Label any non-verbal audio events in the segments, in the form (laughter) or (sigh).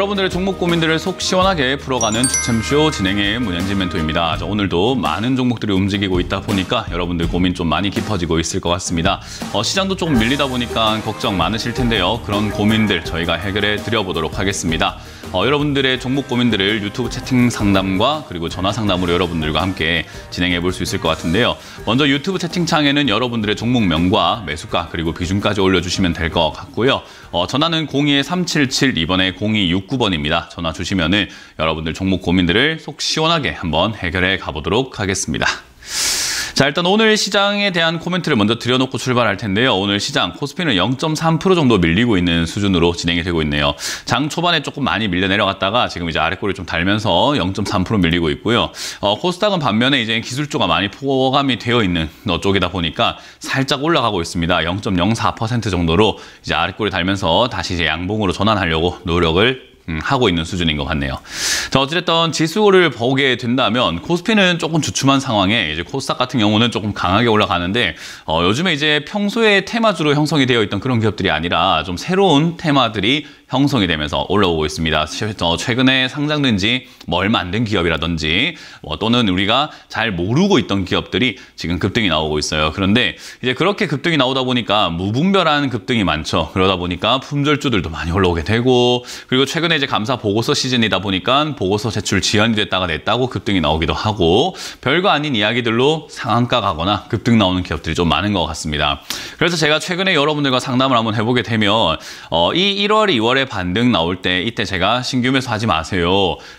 여러분들의 종목 고민들을 속 시원하게 풀어가는 추첨쇼 진행의 문현진 멘토입니다. 오늘도 많은 종목들이 움직이고 있다 보니까 여러분들 고민 좀 많이 깊어지고 있을 것 같습니다. 어, 시장도 조금 밀리다 보니까 걱정 많으실 텐데요. 그런 고민들 저희가 해결해 드려보도록 하겠습니다. 어, 여러분들의 종목 고민들을 유튜브 채팅 상담과 그리고 전화 상담으로 여러분들과 함께 진행해 볼 수 있을 것 같은데요. 먼저 유튜브 채팅창에는 여러분들의 종목명과 매수가 그리고 비중까지 올려주시면 될 것 같고요. 어, 전화는 02377이번에 0269번입니다. 전화 주시면은 여러분들 종목 고민들을 속 시원하게 한번 해결해 가보도록 하겠습니다. 자 일단 오늘 시장에 대한 코멘트를 먼저 드려놓고 출발할 텐데요. 오늘 시장 코스피는 0.3% 정도 밀리고 있는 수준으로 진행이 되고 있네요. 장 초반에 조금 많이 밀려 내려갔다가 지금 이제 아래꼬리 좀 달면서 0.3% 밀리고 있고요. 어, 코스닥은 반면에 이제 기술주가 많이 포함이 되어 있는 어, 쪽이다 보니까 살짝 올라가고 있습니다. 0.04% 정도로 이제 아래꼬리 달면서 다시 이제 양봉으로 전환하려고 노력을 음, 하고 있는 수준인 것 같네요. 자, 어찌됐든 지수를 보게 된다면 코스피는 조금 주춤한 상황에 이제 코스닥 같은 경우는 조금 강하게 올라가는데 어, 요즘에 이제 평소에 테마주로 형성이 되어 있던 그런 기업들이 아니라 좀 새로운 테마들이 형성이 되면서 올라오고 있습니다. 최근에 상장된 지뭐 얼마 안 된 기업이라든지 뭐 또는 우리가 잘 모르고 있던 기업들이 지금 급등이 나오고 있어요. 그런데 이제 그렇게 급등이 나오다 보니까 무분별한 급등이 많죠. 그러다 보니까 품절주들도 많이 올라오게 되고 그리고 최근에 이제 감사 보고서 시즌이다 보니까 보고서 제출 지연이 됐다가 냈다고 급등이 나오기도 하고 별거 아닌 이야기들로 상한가 가거나 급등 나오는 기업들이 좀 많은 것 같습니다. 그래서 제가 최근에 여러분들과 상담을 한번 해보게 되면 어, 이 1월, 2월에 1월 반등 나올 때 이때 제가 신규매수 하지 마세요.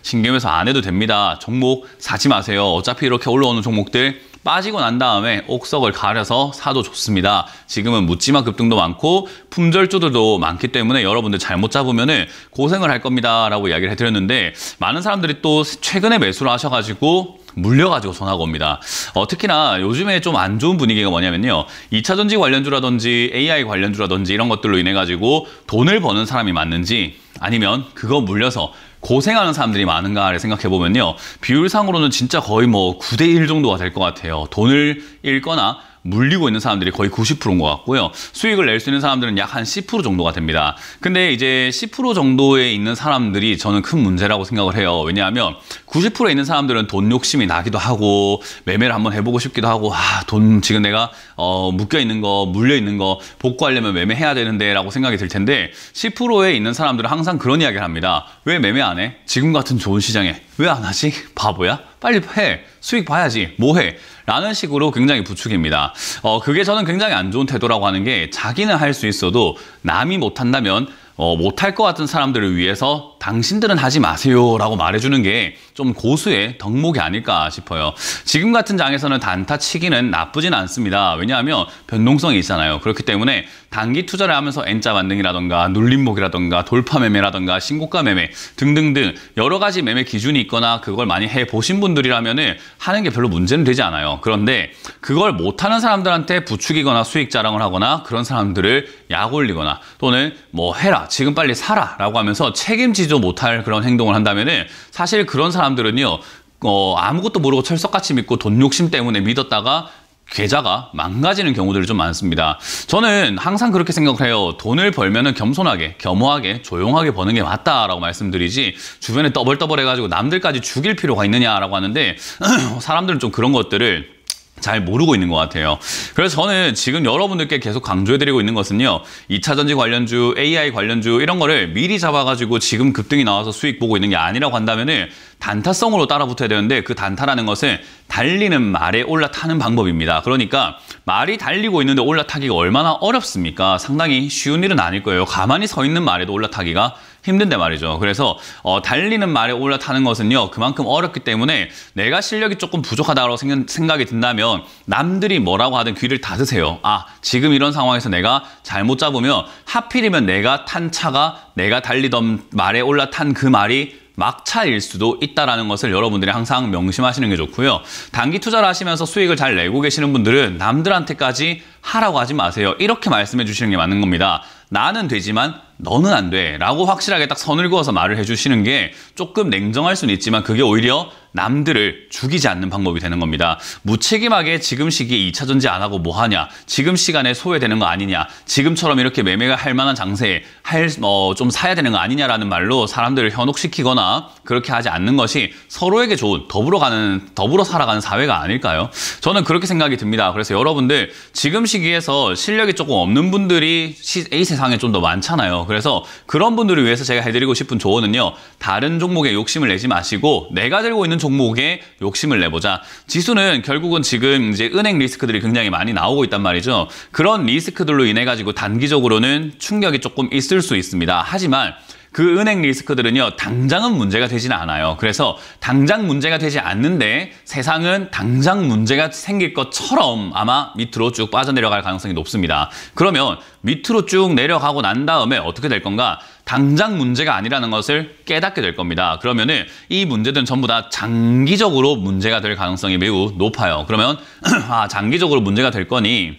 신규매수 안 해도 됩니다. 종목 사지 마세요. 어차피 이렇게 올라오는 종목들 빠지고 난 다음에 옥석을 가려서 사도 좋습니다. 지금은 묻지마 급등도 많고 품절주들도 많기 때문에 여러분들 잘못 잡으면 고생을 할 겁니다. 라고 이야기를 해드렸는데 많은 사람들이 또 최근에 매수를 하셔가지고 물려가지고 손하고 옵니다. 어, 특히나 요즘에 좀 안 좋은 분위기가 뭐냐면요. 2차 전지 관련주라든지 AI 관련주라든지 이런 것들로 인해 가지고 돈을 버는 사람이 맞는지 아니면 그거 물려서 고생하는 사람들이 많은가를 생각해 보면요. 비율상으로는 진짜 거의 뭐 9대 1 정도가 될 것 같아요. 돈을 잃거나 물리고 있는 사람들이 거의 90%인 것 같고요. 수익을 낼 수 있는 사람들은 약 한 10% 정도가 됩니다. 근데 이제 10% 정도에 있는 사람들이 저는 큰 문제라고 생각을 해요. 왜냐하면 90%에 있는 사람들은 돈 욕심이 나기도 하고 매매를 한번 해보고 싶기도 하고 아, 돈 지금 내가 어, 묶여 있는 거, 물려 있는 거 복구하려면 매매해야 되는데라고 생각이 들 텐데 10%에 있는 사람들은 항상 그런 이야기를 합니다. 왜 매매 안 해? 지금 같은 좋은 시장에 왜안 하지? 바보야? 빨리 해. 수익 봐야지. 뭐 해? 라는 식으로 굉장히 부추깁니다. 어, 그게 저는 굉장히 안 좋은 태도라고 하는 게 자기는 할 수 있어도 남이 못한다면 어, 못 할 것 같은 사람들을 위해서 당신들은 하지 마세요라고 말해주는 게 좀 고수의 덕목이 아닐까 싶어요. 지금 같은 장에서는 단타 치기는 나쁘진 않습니다. 왜냐하면 변동성이 있잖아요. 그렇기 때문에 단기 투자를 하면서 N자 반등이라던가 눌림목이라던가 돌파 매매라던가 신고가 매매 등등등 여러 가지 매매 기준이 있거나 그걸 많이 해보신 분들이라면 하는 게 별로 문제는 되지 않아요. 그런데 그걸 못하는 사람들한테 부추기거나 수익 자랑을 하거나 그런 사람들을 약 올리거나 또는 뭐 해라 지금 빨리 사라 라고 하면서 책임지 하지도 못할 그런 행동을 한다면은 사실 그런 사람들은요. 어, 아무것도 모르고 철석같이 믿고 돈 욕심 때문에 믿었다가 계좌가 망가지는 경우들이 좀 많습니다. 저는 항상 그렇게 생각을 해요. 돈을 벌면은 겸손하게, 겸허하게, 조용하게 버는 게 맞다라고 말씀드리지 주변에 떠벌떠벌 해가지고 남들까지 죽일 필요가 있느냐라고 하는데 (clears throat) 사람들은 좀 그런 것들을 잘 모르고 있는 것 같아요. 그래서 저는 지금 여러분들께 계속 강조해드리고 있는 것은요. 2차 전지 관련주, AI 관련주 이런 거를 미리 잡아가지고 지금 급등이 나와서 수익 보고 있는 게 아니라고 한다면은 단타성으로 따라붙어야 되는데 그 단타라는 것은 달리는 말에 올라타는 방법입니다. 그러니까 말이 달리고 있는데 올라타기가 얼마나 어렵습니까? 상당히 쉬운 일은 아닐 거예요. 가만히 서 있는 말에도 올라타기가 힘든데 말이죠. 그래서 어, 달리는 말에 올라타는 것은요. 그만큼 어렵기 때문에 내가 실력이 조금 부족하다고 생각이 든다면 남들이 뭐라고 하든 귀를 닫으세요. 아, 지금 이런 상황에서 내가 잘못 잡으면 하필이면 내가 탄 차가 내가 달리던 말에 올라탄 그 말이 막차일 수도 있다라는 것을 여러분들이 항상 명심하시는 게 좋고요. 단기 투자를 하시면서 수익을 잘 내고 계시는 분들은 남들한테까지 하라고 하지 마세요. 이렇게 말씀해 주시는 게 맞는 겁니다. 나는 되지만 너는 안 돼. 라고 확실하게 딱 선을 그어서 말을 해주시는 게 조금 냉정할 수는 있지만 그게 오히려 남들을 죽이지 않는 방법이 되는 겁니다. 무책임하게 지금 시기에 2차 전지 안 하고 뭐 하냐? 지금 시간에 소외되는 거 아니냐? 지금처럼 이렇게 매매가 할 만한 장세에 할좀 어, 사야 되는 거 아니냐라는 말로 사람들을 현혹시키거나 그렇게 하지 않는 것이 서로에게 좋은 더불어 가는 더불어 살아가는 사회가 아닐까요? 저는 그렇게 생각이 듭니다. 그래서 여러분들 지금 시기에서 실력이 조금 없는 분들이 A 세상에 좀 더 많잖아요. 그래서 그런 분들을 위해서 제가 해드리고 싶은 조언은요. 다른 종목에 욕심을 내지 마시고 내가 들고 있는 종목에 욕심을 내보자. 지수는 결국은 지금 이제 은행 리스크들이 굉장히 많이 나오고 있단 말이죠. 그런 리스크들로 인해 가지고 단기적으로는 충격이 조금 있을 수 있습니다. 하지만 그 은행 리스크들은요, 당장은 문제가 되진 않아요. 그래서 당장 문제가 되지 않는데 세상은 당장 문제가 생길 것처럼 아마 밑으로 쭉 빠져내려갈 가능성이 높습니다. 그러면 밑으로 쭉 내려가고 난 다음에 어떻게 될 건가? 당장 문제가 아니라는 것을 깨닫게 될 겁니다. 그러면은 이 문제들은 전부 다 장기적으로 문제가 될 가능성이 매우 높아요. 그러면 (clears throat) 아, 장기적으로 문제가 될 거니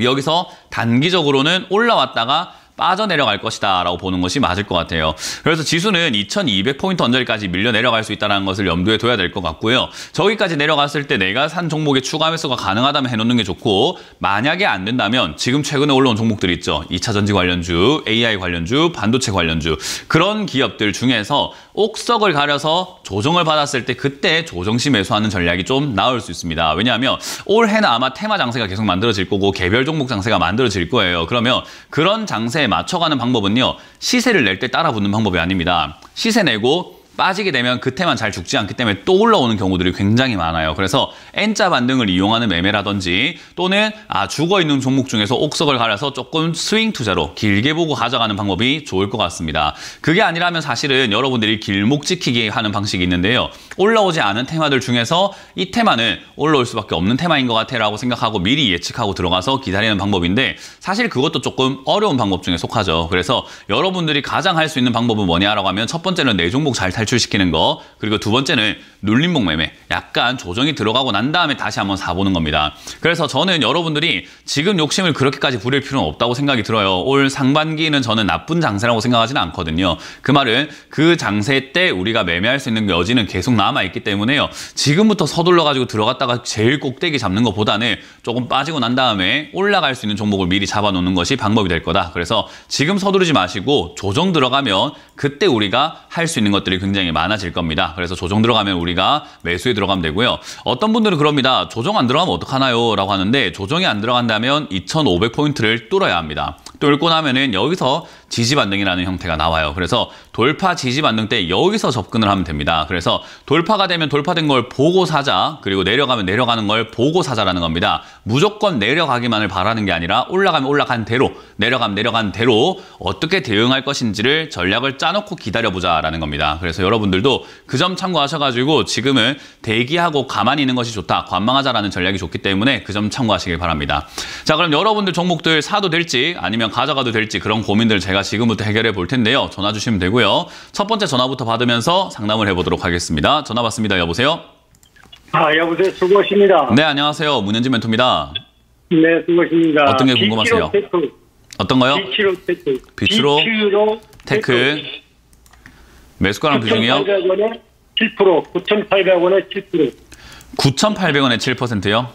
여기서 단기적으로는 올라왔다가 빠져내려갈 것이다라고 보는 것이 맞을 것 같아요. 그래서 지수는 2200포인트 언저리까지 밀려 내려갈 수 있다는 것을 염두에 둬야 될 것 같고요. 저기까지 내려갔을 때 내가 산 종목에 추가 매수가 가능하다면 해놓는 게 좋고 만약에 안 된다면 지금 최근에 올라온 종목들 있죠. 2차전지 관련주, AI 관련주, 반도체 관련주 그런 기업들 중에서 옥석을 가려서 조정을 받았을 때 그때 조정시 매수하는 전략이 좀 나올 수 있습니다. 왜냐하면 올해는 아마 테마 장세가 계속 만들어질 거고 개별 종목 장세가 만들어질 거예요. 그러면 그런 장세 시세에 맞춰가는 방법은요. 시세를 낼 때 따라 붙는 방법이 아닙니다. 시세 내고 빠지게 되면 그때만 잘 죽지 않기 때문에 또 올라오는 경우들이 굉장히 많아요. 그래서 N자 반등을 이용하는 매매라든지 또는 아 죽어있는 종목 중에서 옥석을 갈아서 조금 스윙 투자로 길게 보고 가져가는 방법이 좋을 것 같습니다. 그게 아니라면 사실은 여러분들이 길목 지키기 하는 방식이 있는데요. 올라오지 않은 테마들 중에서 이 테마는 올라올 수밖에 없는 테마인 것 같아라고 생각하고 미리 예측하고 들어가서 기다리는 방법인데 사실 그것도 조금 어려운 방법 중에 속하죠. 그래서 여러분들이 가장 할 수 있는 방법은 뭐냐라고 하면 첫 번째는 내 종목 잘탈 탈출시키는 거 그리고 두 번째는 눌림목 매매 약간 조정이 들어가고 난 다음에 다시 한번 사보는 겁니다. 그래서 저는 여러분들이 지금 욕심을 그렇게까지 부릴 필요는 없다고 생각이 들어요. 올 상반기는 저는 나쁜 장세라고 생각하지는 않거든요. 그 말은 그 장세 때 우리가 매매할 수 있는 여지는 계속 남아있기 때문에요. 지금부터 서둘러가지고 들어갔다가 제일 꼭대기 잡는 것보다는 조금 빠지고 난 다음에 올라갈 수 있는 종목을 미리 잡아놓는 것이 방법이 될 거다. 그래서 지금 서두르지 마시고 조정 들어가면 그때 우리가 할 수 있는 것들이 굉장히 굉장히 많아질 겁니다. 그래서 조정 들어가면 우리가 매수에 들어가면 되고요. 어떤 분들은 그럽니다. 조정 안 들어가면 어떡하나요? 라고 하는데 조정이 안 들어간다면 2,500포인트를 뚫어야 합니다. 뚫고 나면은 여기서 지지 반등이라는 형태가 나와요. 그래서 돌파 지지 반등 때 여기서 접근을 하면 됩니다. 그래서 돌파가 되면 돌파된 걸 보고 사자 그리고 내려가면 내려가는 걸 보고 사자라는 겁니다. 무조건 내려가기만을 바라는 게 아니라 올라가면 올라간 대로 내려가면 내려간 대로 어떻게 대응할 것인지를 전략을 짜놓고 기다려보자라는 겁니다. 그래서 여러분들도 그 점 참고하셔가지고 지금은 대기하고 가만히 있는 것이 좋다. 관망하자라는 전략이 좋기 때문에 그 점 참고하시길 바랍니다. 자 그럼 여러분들 종목들 사도 될지 아니면 가져가도 될지 그런 고민들 제가 지금부터 해결해 볼 텐데요. 전화 주시면 되고요. 첫 번째 전화부터 받으면서 상담을 해보도록 하겠습니다. 전화 받습니다. 여보세요? 아, 여보세요. 수고하십니다. 네, 안녕하세요. 문현지 멘토입니다. 네, 수고하십니다. 어떤 게 궁금하세요? 어떤 거요? 비치로 테크. 비치로, 비치로 테크. 매수가랑 비중이요? 9,800원에 7%. 9,800원에 7%요?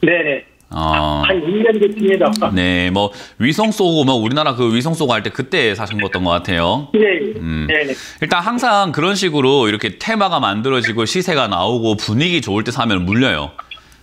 네네. 아. 한 1년 됐습니다. 네, 뭐 위성 쏘고 뭐 우리나라 그 위성 쏘고 할 때 그때 사신 것던 것 같아요. 네. 음. 네. 일단 항상 그런 식으로 이렇게 테마가 만들어지고 시세가 나오고 분위기 좋을 때 사면 물려요.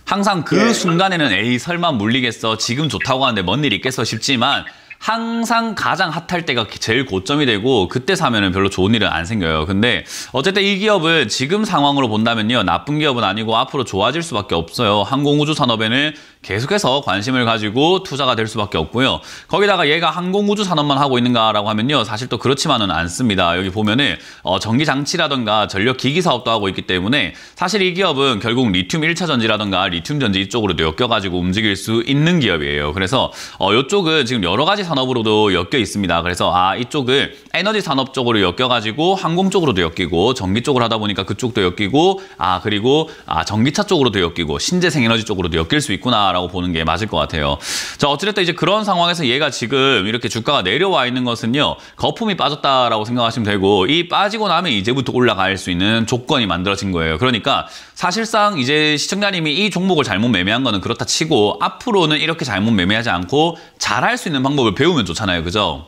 항상 그 네. 순간에는 에이 설마 물리겠어 지금 좋다고 하는데 뭔 일 있겠어 싶지만 항상 가장 핫할 때가 제일 고점이 되고 그때 사면은 별로 좋은 일은 안 생겨요. 근데 어쨌든 이 기업은 지금 상황으로 본다면요. 나쁜 기업은 아니고 앞으로 좋아질 수밖에 없어요. 항공우주 산업에는 계속해서 관심을 가지고 투자가 될 수밖에 없고요. 거기다가 얘가 항공우주 산업만 하고 있는가라고 하면요. 사실 또 그렇지만은 않습니다. 여기 보면은 어, 전기장치라든가 전력기기 사업도 하고 있기 때문에 사실 이 기업은 결국 리튬 1차 전지라든가 리튬 전지 이쪽으로도 엮여가지고 움직일 수 있는 기업이에요. 그래서 어, 이쪽은 지금 여러 가지 산업으로도 엮여 있습니다. 그래서 아 이쪽을 에너지 산업 쪽으로 엮여가지고 항공 쪽으로도 엮이고 전기 쪽으로 하다 보니까 그쪽도 엮이고 아 그리고 아 전기차 쪽으로도 엮이고 신재생 에너지 쪽으로도 엮일 수 있구나 있다라고 보는 게 맞을 것 같아요. 자, 어찌됐든 이제 그런 상황에서 얘가 지금 이렇게 주가가 내려와 있는 것은요. 거품이 빠졌다라고 생각하시면 되고 이 빠지고 나면 이제부터 올라갈 수 있는 조건이 만들어진 거예요. 그러니까 사실상 이제 시청자님이 이 종목을 잘못 매매한 거는 그렇다 치고 앞으로는 이렇게 잘못 매매하지 않고 잘할 수 있는 방법을 배우면 좋잖아요. 그죠?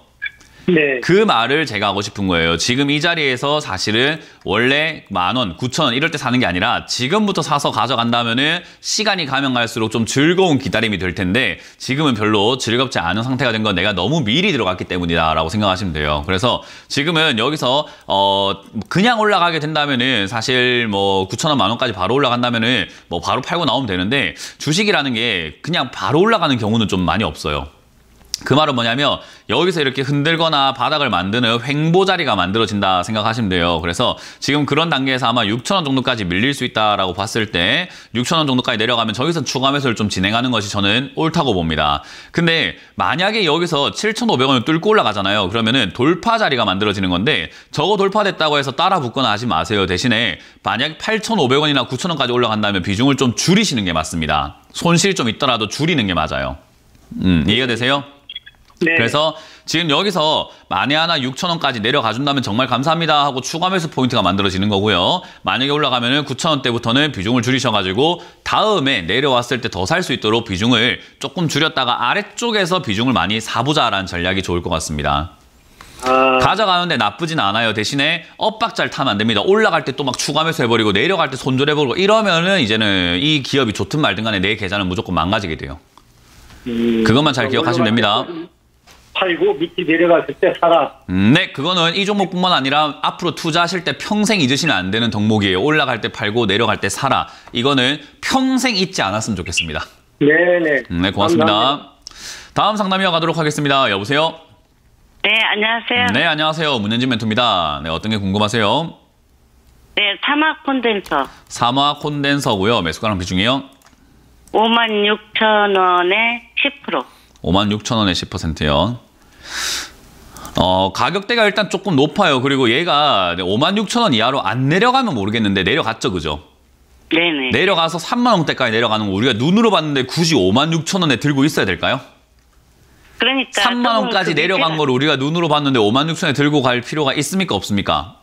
네. 그 말을 제가 하고 싶은 거예요. 지금 이 자리에서 사실은 원래 만 원, 구천 원 이럴 때 사는 게 아니라 지금부터 사서 가져간다면은 시간이 가면 갈수록 좀 즐거운 기다림이 될 텐데 지금은 별로 즐겁지 않은 상태가 된 건 내가 너무 미리 들어갔기 때문이다라고 생각하시면 돼요. 그래서 지금은 여기서 어 그냥 올라가게 된다면은 사실 뭐 구천 원, 만 원까지 바로 올라간다면은 뭐 바로 팔고 나오면 되는데 주식이라는 게 그냥 바로 올라가는 경우는 좀 많이 없어요. 그 말은 뭐냐면 여기서 이렇게 흔들거나 바닥을 만드는 횡보자리가 만들어진다 생각하시면 돼요. 그래서 지금 그런 단계에서 아마 6천원 정도까지 밀릴 수 있다라고 봤을 때 6천원 정도까지 내려가면 저기서 추가 매수를 좀 진행하는 것이 저는 옳다고 봅니다. 근데 만약에 여기서 7,500원을 뚫고 올라가잖아요. 그러면은 돌파 자리가 만들어지는 건데 저거 돌파됐다고 해서 따라 붙거나 하지 마세요. 대신에 만약 8,500원이나 9천원까지 올라간다면 비중을 좀 줄이시는 게 맞습니다. 손실이 좀 있더라도 줄이는 게 맞아요. 음, 이해가 되세요? 네. 그래서 지금 여기서 만에 하나 6천 원까지 내려가 준다면 정말 감사합니다 하고 추가 매수 포인트가 만들어지는 거고요. 만약에 올라가면 은 9천 원대부터는 비중을 줄이셔가지고 다음에 내려왔을 때 더 살 수 있도록 비중을 조금 줄였다가 아래쪽에서 비중을 많이 사보자라는 전략이 좋을 것 같습니다. 아... 가져가는데 나쁘진 않아요. 대신에 엇박자를 타면 안 됩니다. 올라갈 때 또 막 추가 매수 해버리고 내려갈 때 손절해버리고 이러면은 이제는 이 기업이 좋든 말든 간에 내 계좌는 무조건 망가지게 돼요. 음... 그것만 잘 기억하시면 됩니다. 그 팔고 밑이 내려갔을 때 사라. 네, 그거는 이 종목뿐만 아니라 앞으로 투자하실 때 평생 잊으시면 안 되는 덕목이에요. 올라갈 때 팔고 내려갈 때 사라. 이거는 평생 잊지 않았으면 좋겠습니다. 네네. 네, 고맙습니다. 감사합니다. 다음 상담이어 가도록 하겠습니다. 여보세요? 네, 안녕하세요. 네, 안녕하세요. 문현진 멘토입니다. 네, 어떤 게 궁금하세요? 네, 사막 콘덴서. 사막 콘덴서고요. 매수가랑 비중이요? 5만 6천 원에 10%. 5만 6천 원에 10%요. 어, 가격대가 일단 조금 높아요. 그리고 얘가 56,000원 만 이하로 안 내려가면 모르겠는데 내려갔죠, 그죠? 네네. 내려가서 3만 원대까지 내려가는 거 우리가 눈으로 봤는데 굳이 56,000원에 만 들고 있어야 될까요? 그러니까 3만 원까지 내려간 그 걸 우리가 눈으로 봤는데 56,000원에 만 들고 갈 필요가 있습니까, 없습니까?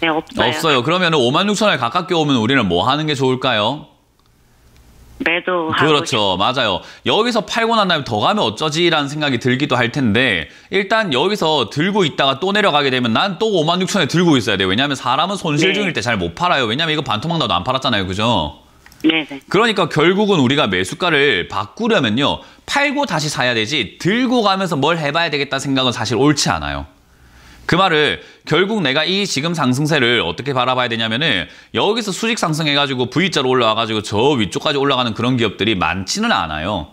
네, 없어요. 없어요. 그러면 56,000원에 만 가깝게 오면 우리는 뭐 하는 게 좋을까요? 매도 하고 그렇죠. 싶... 맞아요. 여기서 팔고 난 다음에 더 가면 어쩌지라는 생각이 들기도 할 텐데 일단 여기서 들고 있다가 또 내려가게 되면 난 또 5만 6천에 들고 있어야 돼요. 왜냐하면 사람은 손실 네. 중일 때 잘 못 팔아요. 왜냐하면 이거 반토막 나도 안 팔았잖아요. 그죠? 네, 네 그러니까 결국은 우리가 매수가를 바꾸려면요. 팔고 다시 사야 되지 들고 가면서 뭘 해봐야 되겠다 생각은 사실 옳지 않아요. 그 말을 결국 내가 이 지금 상승세를 어떻게 바라봐야 되냐면은 여기서 수직 상승해가지고 V자로 올라와가지고 저 위쪽까지 올라가는 그런 기업들이 많지는 않아요.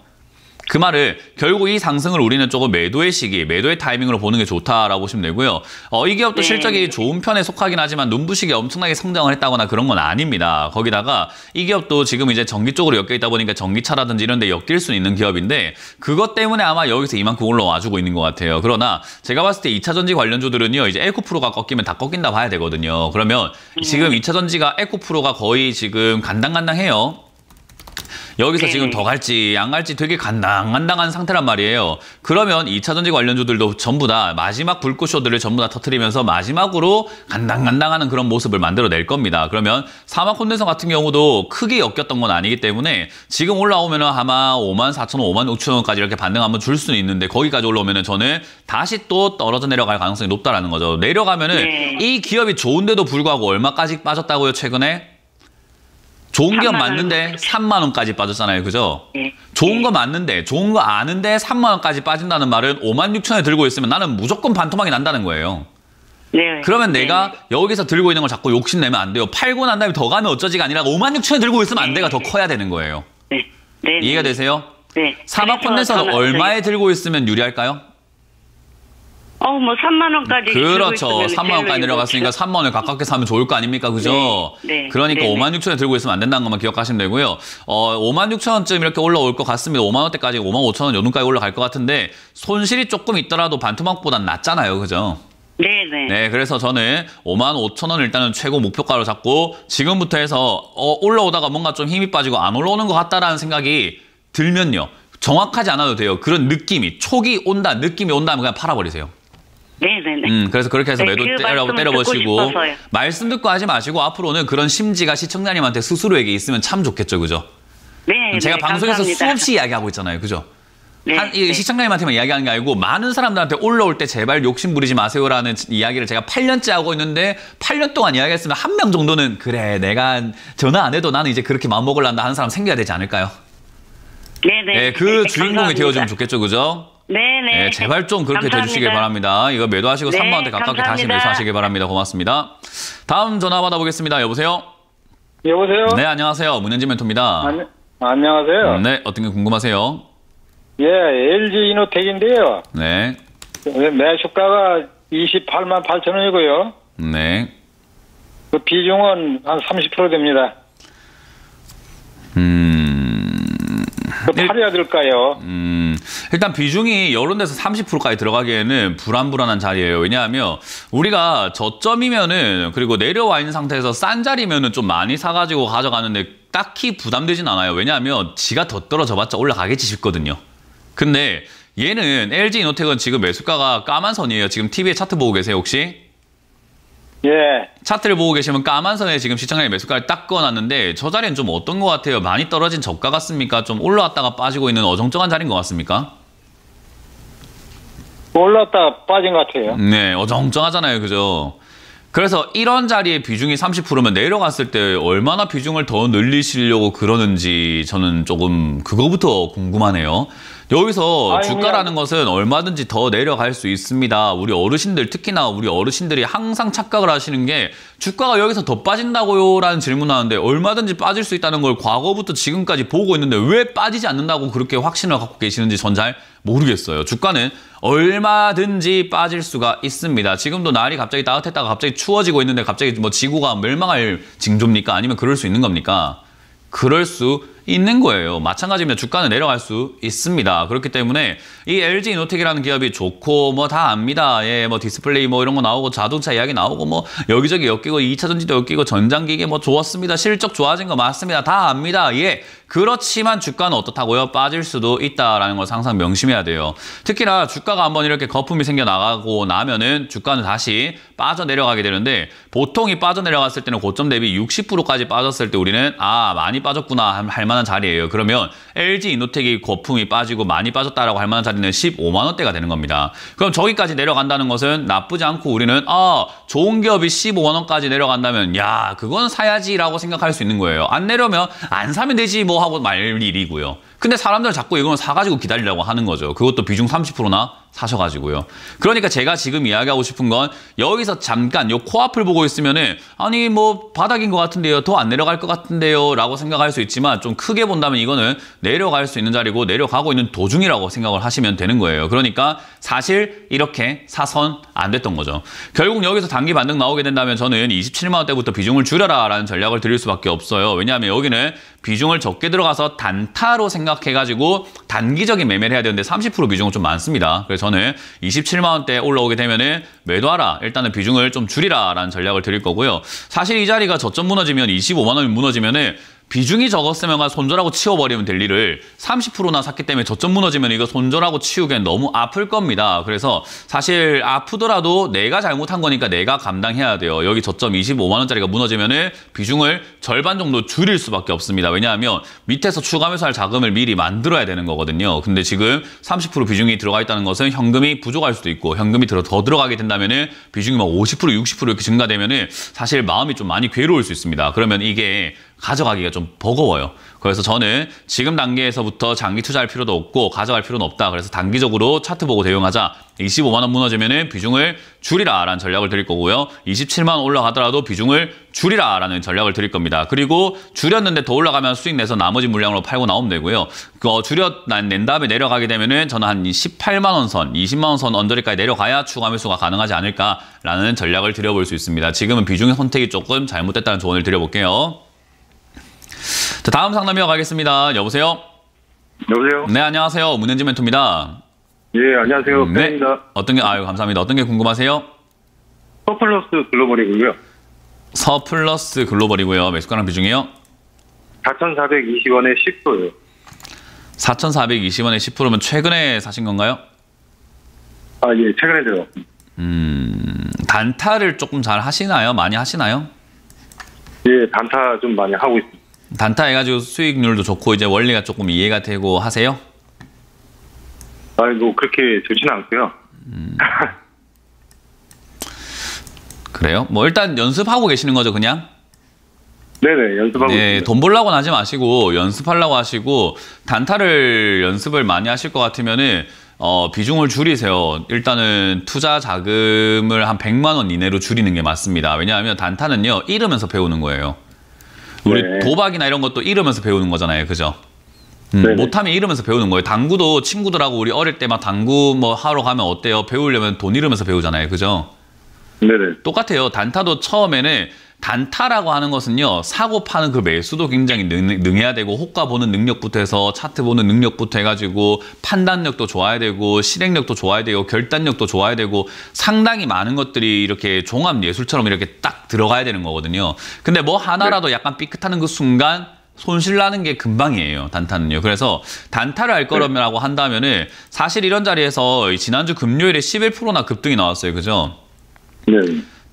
그 말을 결국 이 상승을 우리는 조금 매도의 시기, 매도의 타이밍으로 보는 게 좋다라고 보시면 되고요. 어, 이 기업도 네. 실적이 좋은 편에 속하긴 하지만 눈부시게 엄청나게 성장을 했다거나 그런 건 아닙니다. 거기다가 이 기업도 지금 이제 전기 쪽으로 엮여 있다 보니까 전기차라든지 이런 데 엮일 수 있는 기업인데 그것 때문에 아마 여기서 이만큼 올라와주고 있는 것 같아요. 그러나 제가 봤을 때 2차전지 관련주들은요. 이제 에코프로가 꺾이면 다 꺾인다 봐야 되거든요. 그러면 음. 지금 2차전지가 에코프로가 거의 지금 간당간당해요. 여기서 네. 지금 더 갈지 안 갈지 되게 간당간당한 상태란 말이에요. 그러면 2차 전지 관련주들도 전부 다 마지막 불꽃쇼들을 전부 다 터트리면서 마지막으로 간당간당하는 그런 모습을 만들어낼 겁니다. 그러면 사막 콘덴서 같은 경우도 크게 엮였던 건 아니기 때문에 지금 올라오면 아마 5만 4천 원, 5만 6천 원까지 이렇게 반등 한번 줄 수는 있는데 거기까지 올라오면 저는 다시 또 떨어져 내려갈 가능성이 높다라는 거죠. 내려가면은 네. 이 기업이 좋은데도 불구하고 얼마까지 빠졌다고요 최근에? 좋은 게 맞는데 3만 원까지 빠졌잖아요. 그죠? 네. 좋은 네. 거 맞는데 좋은 거 아는데 3만 원까지 빠진다는 말은 5만 6천에 들고 있으면 나는 무조건 반토막이 난다는 거예요. 네. 그러면 내가 네, 네. 여기서 들고 있는 걸 자꾸 욕심내면 안 돼요. 팔고 난 다음에 더 가면 어쩌지가 아니라 5만 6천에 들고 있으면 안 네, 돼가 더 커야 되는 거예요. 네. 이해가 되세요? 네. 사막 펀드에서는 얼마에 들고 있으면 유리할까요? 어, 뭐 3만 원까지 그렇죠. 3만 원까지 내려갔으니까 3만 원을 가깝게 사면 좋을 거 아닙니까? 그죠? 네. 네 그러니까 네, 5만 6천 원에 들고 있으면 안 된다는 것만 기억하시면 되고요. 어, 5만 6천 원쯤 이렇게 올라올 것 같습니다. 5만 원대까지 5만 5천 원 요금까지 올라갈 것 같은데 손실이 조금 있더라도 반토막보단 낫잖아요. 그죠? 네네. 네. 네, 그래서 저는 5만 5천 원 일단은 최고 목표가로 잡고 지금부터 해서 어, 올라오다가 뭔가 좀 힘이 빠지고 안 올라오는 것 같다라는 생각이 들면요. 정확하지 않아도 돼요. 그런 느낌이 초기 온다, 느낌이 온다면 그냥 팔아버리세요. 네네네. 음, 그래서 그렇게 해서 네, 매도 그 때려, 때려보시고 말씀 듣고 하지 마시고 앞으로는 그런 심지가 시청자님한테 스스로에게 있으면 참 좋겠죠, 그죠? 네. 음, 네 제가 네, 방송에서 감사합니다. 수없이 이야기하고 있잖아요, 그죠? 네, 한, 네. 시청자님한테만 이야기하는 게 아니고 많은 사람들한테 올라올 때 제발 욕심 부리지 마세요라는 이야기를 제가 8년째 하고 있는데 8년 동안 이야기했으면 한 명 정도는 그래 내가 전화 안 해도 나는 이제 그렇게 마음 먹을란다 하는 사람 생겨야 되지 않을까요? 네네. 네, 네. 예, 그 주인공이 되어주면 좋겠죠, 그죠? 네네. 네. 네, 제발 좀 그렇게 감 돼주시길 바랍니다. 이거 매도하시고 네, 3번한테 가깝게 감사합니다. 다시 매수하시길 바랍니다. 고맙습니다. 다음 전화 받아보겠습니다. 여보세요? 여보세요? 네, 안녕하세요. 문현지 멘토입니다. 아 안녕하세요. 음, 네, 어떤 게 궁금하세요? 예, LG 이노텍인데요. 네. 매수가가 28만 8천 원이고요. 네. 그 비중은 한 30% 됩니다. 음. 네. 팔아야 될까요? 음, 일단 비중이 여론에서 30%까지 들어가기에는 불안불안한 자리예요. 왜냐하면 우리가 저점이면은 그리고 내려와 있는 상태에서 싼 자리면은 좀 많이 사가지고 가져가는데 딱히 부담되진 않아요. 왜냐하면 지가 더 떨어져봤자 올라가겠지 싶거든요. 근데 얘는 LG 이노텍은 지금 매수가가 까만 선이에요. 지금 TV에 차트 보고 계세요 혹시? 예. 차트를 보고 계시면 까만 선에 지금 시청률 자 매수가를 딱꺼놨는데저 자리는 좀 어떤 것 같아요? 많이 떨어진 저가 같습니까? 좀 올라왔다가 빠지고 있는 어정쩡한 자리인 것 같습니까? 올랐다 가 빠진 것 같아요. 네, 어정쩡하잖아요. 그죠? 그래서 이런 자리의 비중이 30%면 내려갔을 때 얼마나 비중을 더 늘리시려고 그러는지 저는 조금 그거부터 궁금하네요. 여기서 아니, 주가라는 것은 얼마든지 더 내려갈 수 있습니다. 우리 어르신들 특히나 우리 어르신들이 항상 착각을 하시는 게 주가가 여기서 더 빠진다고요? 라는 질문 하는데 얼마든지 빠질 수 있다는 걸 과거부터 지금까지 보고 있는데 왜 빠지지 않는다고 그렇게 확신을 갖고 계시는지 전 잘 모르겠어요. 주가는 얼마든지 빠질 수가 있습니다. 지금도 날이 갑자기 따뜻했다가 갑자기 추워지고 있는데 갑자기 뭐 지구가 멸망할 징조입니까? 아니면 그럴 수 있는 겁니까? 그럴 수 있는 거예요. 마찬가지입니다. 주가는 내려갈 수 있습니다. 그렇기 때문에 이 LG 이노텍이라는 기업이 좋고 뭐 다 압니다. 예, 뭐 디스플레이 뭐 이런 거 나오고 자동차 이야기 나오고 뭐 여기저기 엮이고 2차 전지도 엮이고 전장기계 뭐 좋았습니다. 실적 좋아진 거 맞습니다. 다 압니다. 예. 그렇지만 주가는 어떻다고요? 빠질 수도 있다라는 걸 항상 명심해야 돼요. 특히나 주가가 한번 이렇게 거품이 생겨나가고 나면은 주가는 다시 빠져내려가게 되는데 보통 이 빠져내려갔을 때는 고점 대비 60%까지 빠졌을 때 우리는 아, 많이 빠졌구나 할 만한 만한 자리예요. 그러면 LG 이노텍이 거품이 빠지고 많이 빠졌다라고 할 만한 자리는 15만 원대가 되는 겁니다. 그럼 저기까지 내려간다는 것은 나쁘지 않고 우리는 아 좋은 기업이 15만 원까지 내려간다면 야 그건 사야지라고 생각할 수 있는 거예요. 안 내려면 안 사면 되지 뭐 하고 말 일이고요. 근데 사람들 자꾸 이건 사가지고 기다리라고 하는 거죠. 그것도 비중 30%나 사셔가지고요. 그러니까 제가 지금 이야기하고 싶은 건 여기서 잠깐 요 코앞을 보고 있으면은 아니 뭐 바닥인 것 같은데요. 더 안 내려갈 것 같은데요. 라고 생각할 수 있지만 좀 크게 본다면 이거는 내려갈 수 있는 자리고 내려가고 있는 도중이라고 생각을 하시면 되는 거예요. 그러니까 사실 이렇게 사선 안 됐던 거죠. 결국 여기서 단기 반등 나오게 된다면 저는 27만 원대부터 비중을 줄여라 라는 전략을 드릴 수밖에 없어요. 왜냐하면 여기는 비중을 적게 들어가서 단타로 생각해가지고 단기적인 매매를 해야 되는데 30% 비중은 좀 많습니다. 그래서 저는 27만 원대에 올라오게 되면은 매도하라. 일단은 비중을 좀 줄이라라는 전략을 드릴 거고요. 사실 이 자리가 저점 무너지면 25만 원이 무너지면은 비중이 적었으면 손절하고 치워버리면 될 일을 30%나 샀기 때문에 저점 무너지면 이거 손절하고 치우기엔 너무 아플 겁니다. 그래서 사실 아프더라도 내가 잘못한 거니까 내가 감당해야 돼요. 여기 저점 25만 원짜리가 무너지면 비중을 절반 정도 줄일 수밖에 없습니다. 왜냐하면 밑에서 추가 매수할 자금을 미리 만들어야 되는 거거든요. 근데 지금 30% 비중이 들어가 있다는 것은 현금이 부족할 수도 있고 현금이 더 들어가게 된다면 비중이 막 50%, 60% 이렇게 증가되면 사실 마음이 좀 많이 괴로울 수 있습니다. 그러면 이게 가져가기가 좀 버거워요. 그래서 저는 지금 단계에서부터 장기 투자할 필요도 없고 가져갈 필요는 없다. 그래서 단기적으로 차트 보고 대응하자. 25만 원 무너지면 비중을 줄이라라는 전략을 드릴 거고요. 27만 원 올라가더라도 비중을 줄이라라는 전략을 드릴 겁니다. 그리고 줄였는데 더 올라가면 수익 내서 나머지 물량으로 팔고 나오면 되고요. 그 어, 줄여낸 다음에 내려가게 되면은 저는 한 18만 원 선, 20만 원 선 언저리까지 내려가야 추가 매수가 가능하지 않을까라는 전략을 드려볼 수 있습니다. 지금은 비중의 선택이 조금 잘못됐다는 조언을 드려볼게요. 자, 다음 상담이어 가겠습니다. 여보세요? 여보세요? 네, 안녕하세요. 문현지 멘토입니다. 예, 안녕하세요. 네. 팬입니다. 어떤 게, 아유, 감사합니다. 어떤 게 궁금하세요? 서플러스 글로벌이고요. 서플러스 글로벌이고요. 매수가랑 비중이요? 4,420원에 10%요. 4,420원에 10%면 최근에 사신 건가요? 아, 예, 최근에 들어. 음, 단타를 조금 잘 하시나요? 많이 하시나요? 예, 단타 좀 많이 하고 있습니다. 단타 해가지고 수익률도 좋고 이제 원리가 조금 이해가 되고 하세요? 아니 뭐 그렇게 좋지는 않고요. 음. 그래요? 뭐 일단 연습하고 계시는 거죠 그냥? 네네 연습하고 네, 돈 벌라고는 하지 마시고 연습하려고 하시고 단타를 연습을 많이 하실 것 같으면은 어, 비중을 줄이세요. 일단은 투자 자금을 한 100만 원 이내로 줄이는 게 맞습니다. 왜냐하면 단타는요, 잃으면서 배우는 거예요. 우리 네. 도박이나 이런 것도 이러면서 배우는 거잖아요. 그죠? 음, 못하면 이러면서 배우는 거예요. 당구도 친구들하고 우리 어릴 때 막 당구 뭐 하러 가면 어때요? 배우려면 돈이러면서 배우잖아요. 그죠? 네네. 똑같아요. 단타도 처음에는 단타라고 하는 것은요. 사고 파는 그 매수도 굉장히 능, 능 해야 되고 호가 보는 능력부터 해서 차트 보는 능력부터 해가지고 판단력도 좋아야 되고 실행력도 좋아야 되고 결단력도 좋아야 되고 상당히 많은 것들이 이렇게 종합 예술처럼 이렇게 딱 들어가야 되는 거거든요. 근데 뭐 하나라도 네. 약간 삐끗하는 그 순간 손실 나는 게 금방이에요. 단타는요. 그래서 단타를 할 네. 거라고 한다면은 사실 이런 자리에서 지난주 금요일에 11%나 급등이 나왔어요. 그죠? 네.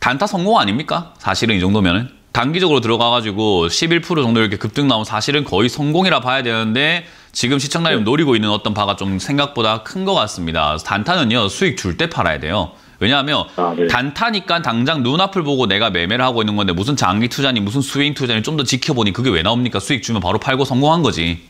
단타 성공 아닙니까? 사실은 이 정도면은. 단기적으로 들어가가지고 11% 정도 이렇게 급등 나온 사실은 거의 성공이라 봐야 되는데 지금 시청자님 네. 노리고 있는 어떤 바가 좀 생각보다 큰 것 같습니다. 단타는요 수익 줄 때 팔아야 돼요. 왜냐하면 아, 네. 단타니까 당장 눈앞을 보고 내가 매매를 하고 있는 건데 무슨 장기 투자니 무슨 스윙 투자니 좀 더 지켜보니 그게 왜 나옵니까? 수익 주면 바로 팔고 성공한 거지.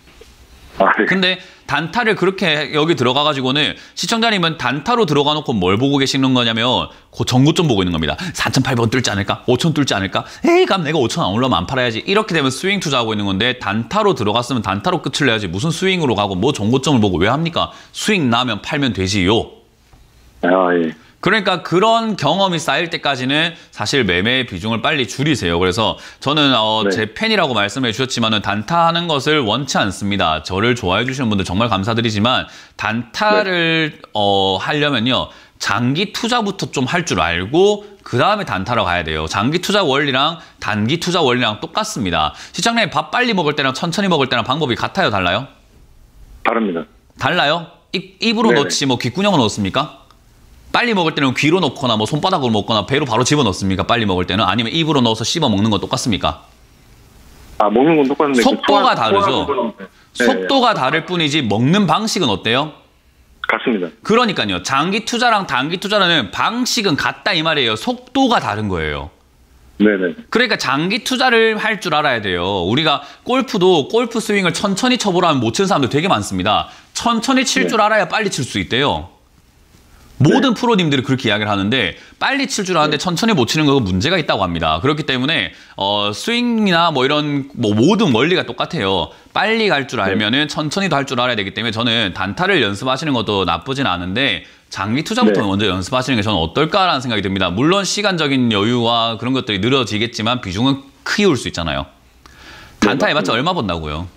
아, 네. 근데 단타를 그렇게 여기 들어가가지고는 시청자님은 단타로 들어가놓고 뭘 보고 계시는 거냐면 그 전고점 보고 있는 겁니다. 4,800원 뚫지 않을까? 5,000원 뚫지 않을까? 에이 그럼 내가 5,000 안 올라면 오안 팔아야지. 이렇게 되면 스윙 투자하고 있는 건데 단타로 들어갔으면 단타로 끝을 내야지. 무슨 스윙으로 가고 뭐 전고점을 보고 왜 합니까? 스윙 나면 팔면 되지요. 아 예. 그러니까 그런 경험이 쌓일 때까지는 사실 매매의 비중을 빨리 줄이세요. 그래서 저는 어, 네. 제 팬이라고 말씀해 주셨지만 단타하는 것을 원치 않습니다. 저를 좋아해 주시는 분들 정말 감사드리지만 단타를 네. 어, 하려면요. 장기 투자부터 좀 할 줄 알고 그 다음에 단타로 가야 돼요. 장기 투자 원리랑 단기 투자 원리랑 똑같습니다. 시장님 밥 빨리 먹을 때랑 천천히 먹을 때랑 방법이 같아요? 달라요? 다릅니다. 달라요? 입, 입으로 네네. 넣지 뭐귓구녕으 넣습니까? 빨리 먹을 때는 귀로 넣거나 뭐 손바닥으로 먹거나 배로 바로 집어넣습니까? 빨리 먹을 때는 아니면 입으로 넣어서 씹어 먹는 건 똑같습니까? 아 먹는 건 똑같은데 그 속도가 다르죠. 네, 네. 속도가 다를 뿐이지 먹는 방식은 어때요? 같습니다. 그러니까요. 장기 투자랑 단기 투자는 방식은 같다 이 말이에요. 속도가 다른 거예요. 네네. 네. 그러니까 장기 투자를 할 줄 알아야 돼요. 우리가 골프도 골프 스윙을 천천히 쳐보라면 못 치는 사람들 되게 많습니다. 천천히 칠줄 네. 알아야 빨리 칠 수 있대요. 모든 네. 프로님들이 그렇게 이야기를 하는데 빨리 칠 줄 아는데 네. 천천히 못 치는 거가 문제가 있다고 합니다. 그렇기 때문에 어 스윙이나 뭐 이런 뭐 모든 원리가 똑같아요. 빨리 갈줄 네. 알면은 천천히 도할 줄 알아야 되기 때문에 저는 단타를 연습하시는 것도 나쁘진 않은데 장기 투자부터 네. 먼저 연습하시는 게 저는 어떨까라는 생각이 듭니다. 물론 시간적인 여유와 그런 것들이 늘어지겠지만 비중은 크게 올 수 있잖아요. 단타 에 맞춰 얼마 번다고요?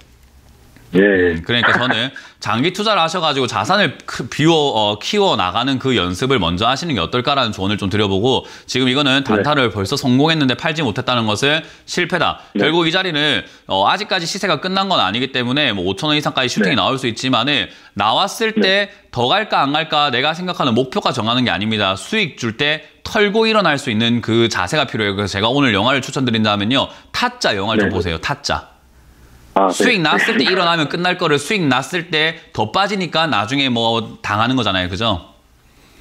예. 네, 그러니까 저는 장기 투자를 하셔가지고 자산을 비워 어, 키워 나가는 그 연습을 먼저 하시는 게 어떨까라는 조언을 좀 드려보고 지금 이거는 네. 단타를 네. 벌써 성공했는데 팔지 못했다는 것은 실패다. 네. 결국 이 자리는 어, 아직까지 시세가 끝난 건 아니기 때문에 뭐 5천 원 이상까지 슈팅이 네. 나올 수 있지만은 나왔을 네. 때더 갈까 안 갈까 내가 생각하는 목표가 정하는 게 아닙니다. 수익 줄 때 털고 일어날 수 있는 그 자세가 필요해요. 그래서 제가 오늘 영화를 추천드린다면요 타짜 영화를 좀 보세요. 타짜. 아, 네. 수익 났을 때 일어나면 끝날 거를 수익 났을 때 더 빠지니까 나중에 뭐 당하는 거잖아요. 그죠?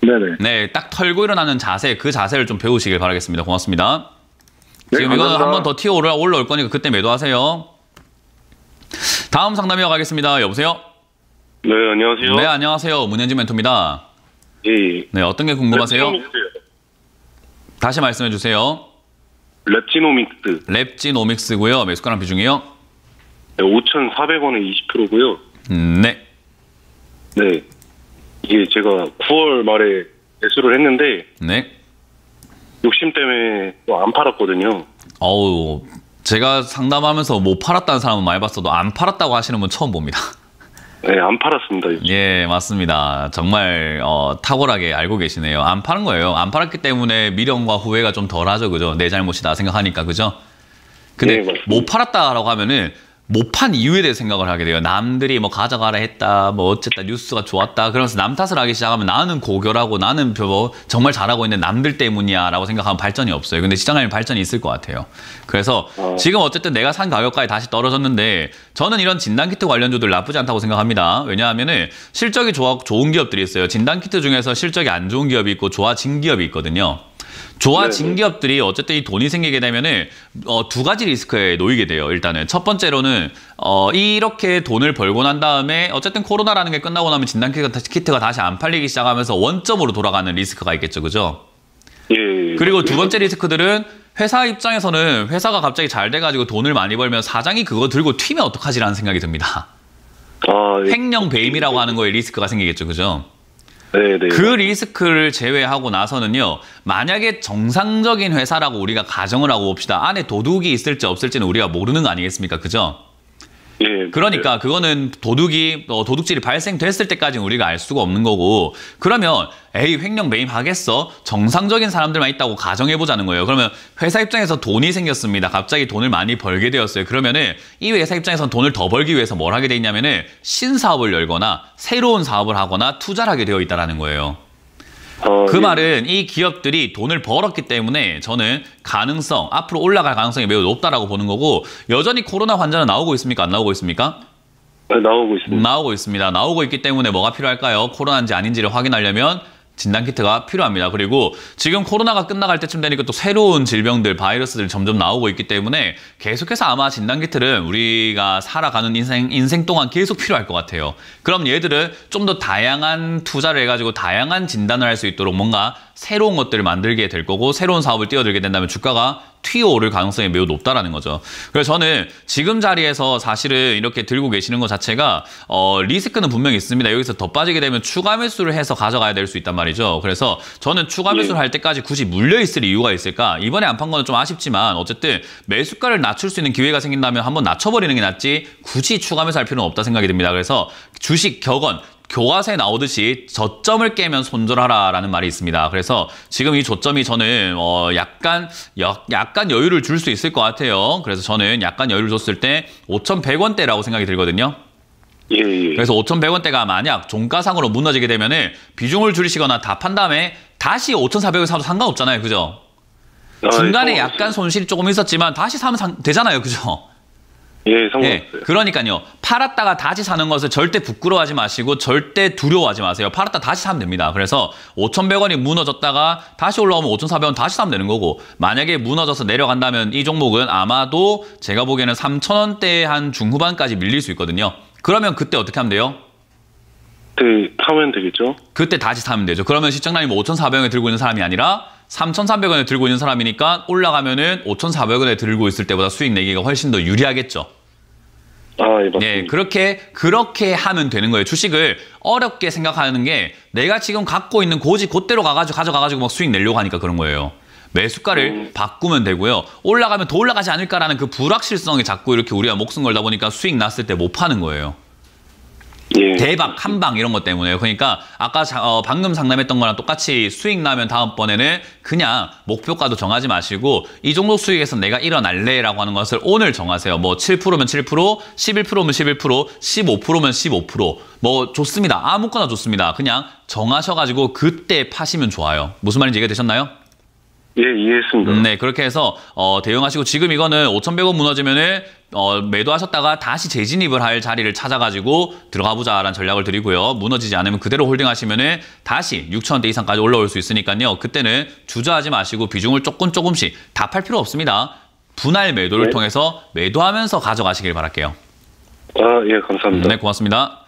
네네. 네, 딱 털고 일어나는 자세, 그 자세를 좀 배우시길 바라겠습니다. 고맙습니다. 네, 지금 이거는 한번 더 튀어 올라 올 거니까 그때 매도하세요. 다음 상담이어 가겠습니다. 여보세요? 네, 안녕하세요. 네, 안녕하세요. 문현지 멘토입니다. 예. 예. 네, 어떤 게 궁금하세요? 네, 랩지노믹스 다시 말씀해 주세요. 랩지노믹스. 랩지노믹스고요. 매수가랑 비중이요? 네, 5,400원에 20%고요. 네. 네. 이게 제가 9월 말에 매수를 했는데 네. 욕심 때문에 또 안 팔았거든요. 어우, 제가 상담하면서 못 뭐 팔았다는 사람은 많이 봤어도 안 팔았다고 하시는 분 처음 봅니다. 네, 안 팔았습니다. 요즘. 예, 맞습니다. 정말 어, 탁월하게 알고 계시네요. 안 파는 거예요. 안 팔았기 때문에 미련과 후회가 좀 덜하죠, 그죠? 내 잘못이다 생각하니까, 그죠? 근데 네, 못 팔았다라고 하면은 못판 이유에 대해 생각을 하게 돼요. 남들이 뭐 가져가라 했다, 뭐 어쨌다, 뉴스가 좋았다, 그러면서 남 탓을 하기 시작하면 나는 고결하고 나는 뭐 정말 잘하고 있는 남들 때문이야 라고 생각하면 발전이 없어요. 근데 시장에는 발전이 있을 것 같아요. 그래서 어. 지금 어쨌든 내가 산 가격까지 다시 떨어졌는데 저는 이런 진단키트 관련주들 나쁘지 않다고 생각합니다. 왜냐하면은 실적이 좋아, 좋은 기업들이 있어요. 진단키트 중에서 실적이 안 좋은 기업이 있고 좋아진 기업이 있거든요. 좋아진 기업들이 어쨌든 이 돈이 생기게 되면은 어, 두 가지 리스크에 놓이게 돼요. 일단은 첫 번째로는 어, 이렇게 돈을 벌고 난 다음에 어쨌든 코로나라는 게 끝나고 나면 진단 키트가 다시 안 팔리기 시작하면서 원점으로 돌아가는 리스크가 있겠죠, 그죠? 예. 예. 그리고 두 번째 그렇죠. 리스크들은 회사 입장에서는 회사가 갑자기 잘 돼가지고 돈을 많이 벌면 사장이 그거 들고 튀면 어떡하지라는 생각이 듭니다. 아, 예. 횡령 그렇죠. 배임이라고 하는 거에 리스크가 생기겠죠, 그죠? 네, 네. 그 리스크를 제외하고 나서는요. 만약에 정상적인 회사라고 우리가 가정을 하고 봅시다. 안에 도둑이 있을지 없을지는 우리가 모르는 거 아니겠습니까? 그죠? 예, 그러니까 네. 그거는 도둑이 어, 도둑질이 발생됐을 때까지 우리가 알 수가 없는 거고 그러면 에이 횡령 매입하겠어 정상적인 사람들만 있다고 가정해 보자는 거예요. 그러면 회사 입장에서 돈이 생겼습니다. 갑자기 돈을 많이 벌게 되었어요. 그러면은 이 회사 입장에선 돈을 더 벌기 위해서 뭘 하게 되 있냐면은 신사업을 열거나 새로운 사업을 하거나 투자를 하게 되어 있다라는 거예요. 어, 그 네. 말은 이 기업들이 돈을 벌었기 때문에 저는 가능성, 앞으로 올라갈 가능성이 매우 높다라고 보는 거고 여전히 코로나 환자는 나오고 있습니까? 안 나오고 있습니까? 네, 나오고 있습니다. 나오고 있습니다. 나오고 있기 때문에 뭐가 필요할까요? 코로나인지 아닌지를 확인하려면 진단키트가 필요합니다. 그리고 지금 코로나가 끝나갈 때쯤 되니까 또 새로운 질병들, 바이러스들이 점점 나오고 있기 때문에 계속해서 아마 진단키트는 우리가 살아가는 인생, 인생 동안 계속 필요할 것 같아요. 그럼 얘들을 좀 더 다양한 투자를 해가지고 다양한 진단을 할 수 있도록 뭔가 새로운 것들을 만들게 될 거고 새로운 사업을 뛰어들게 된다면 주가가 튀어오를 가능성이 매우 높다라는 거죠. 그래서 저는 지금 자리에서 사실은 이렇게 들고 계시는 것 자체가 어, 리스크는 분명히 있습니다. 여기서 더 빠지게 되면 추가 매수를 해서 가져가야 될 수 있단 말이죠. 그래서 저는 추가 네. 매수를 할 때까지 굳이 물려 있을 이유가 있을까? 이번에 안판 거는 좀 아쉽지만 어쨌든 매수가를 낮출 수 있는 기회가 생긴다면 한번 낮춰버리는 게 낫지 굳이 추가 매수할 필요는 없다 생각이 듭니다. 그래서 주식 격언 교과서에 나오듯이 저점을 깨면 손절하라라는 말이 있습니다. 그래서 지금 이 저점이 저는 어 약간 여, 약간 여유를 줄 수 있을 것 같아요. 그래서 저는 약간 여유를 줬을 때 5,100원대라고 생각이 들거든요. 예, 예. 그래서 5,100원대가 만약 종가상으로 무너지게 되면은 비중을 줄이시거나 다 판 다음에 다시 5 4 0 0원 사도 상관없잖아요. 그죠? 아, 예, 중간에 어, 약간 손실이 조금 있었지만 다시 사면 되잖아요. 그죠? 예, 성공했어요. 예, 그러니까요. 팔았다가 다시 사는 것을 절대 부끄러워하지 마시고 절대 두려워하지 마세요. 팔았다 다시 사면 됩니다. 그래서 5,100원이 무너졌다가 다시 올라오면 5,400원 다시 사면 되는 거고 만약에 무너져서 내려간다면 이 종목은 아마도 제가 보기에는 3,000원대 한 중후반까지 밀릴 수 있거든요. 그러면 그때 어떻게 하면 돼요? 그때 네, 사면 되겠죠? 그때 다시 사면 되죠. 그러면 시청자님 5,400원에 들고 있는 사람이 아니라 3,300원에 들고 있는 사람이니까 올라가면은 5,400원에 들고 있을 때보다 수익 내기가 훨씬 더 유리하겠죠. 아, 예, 네, 그렇게 그렇게 하면 되는 거예요. 주식을 어렵게 생각하는 게 내가 지금 갖고 있는 고지 그대로 가가지고 가져가가지고 막 수익 내려고 하니까 그런 거예요. 매수가를 음. 바꾸면 되고요. 올라가면 더 올라가지 않을까라는 그불확실성이 자꾸 이렇게 우리가 목숨 걸다 보니까 수익 났을 때 못 파는 거예요. 예. 대박 한방 이런 것 때문에요. 그러니까 아까 자, 어, 방금 상담했던 거랑 똑같이 수익 나면 다음번에는 그냥 목표가도 정하지 마시고 이 정도 수익에서 내가 일어날래라고 하는 것을 오늘 정하세요. 뭐 7%면 7%, 11%면 11%, 15%면 15%. 뭐 좋습니다. 아무거나 좋습니다. 그냥 정하셔가지고 그때 파시면 좋아요. 무슨 말인지 이해되셨나요? 예, 이해했습니다. 네, 그렇게 해서 어, 대응하시고 지금 이거는 5,100원 무너지면은 어, 매도하셨다가 다시 재진입을 할 자리를 찾아가지고 들어가 보자라는 전략을 드리고요. 무너지지 않으면 그대로 홀딩하시면 은 다시 6천원대 이상까지 올라올 수 있으니까요. 그때는 주저하지 마시고 비중을 조금 조금씩 다 팔 필요 없습니다. 분할 매도를 네. 통해서 매도하면서 가져가시길 바랄게요. 아, 예, 감사합니다. 네, 고맙습니다.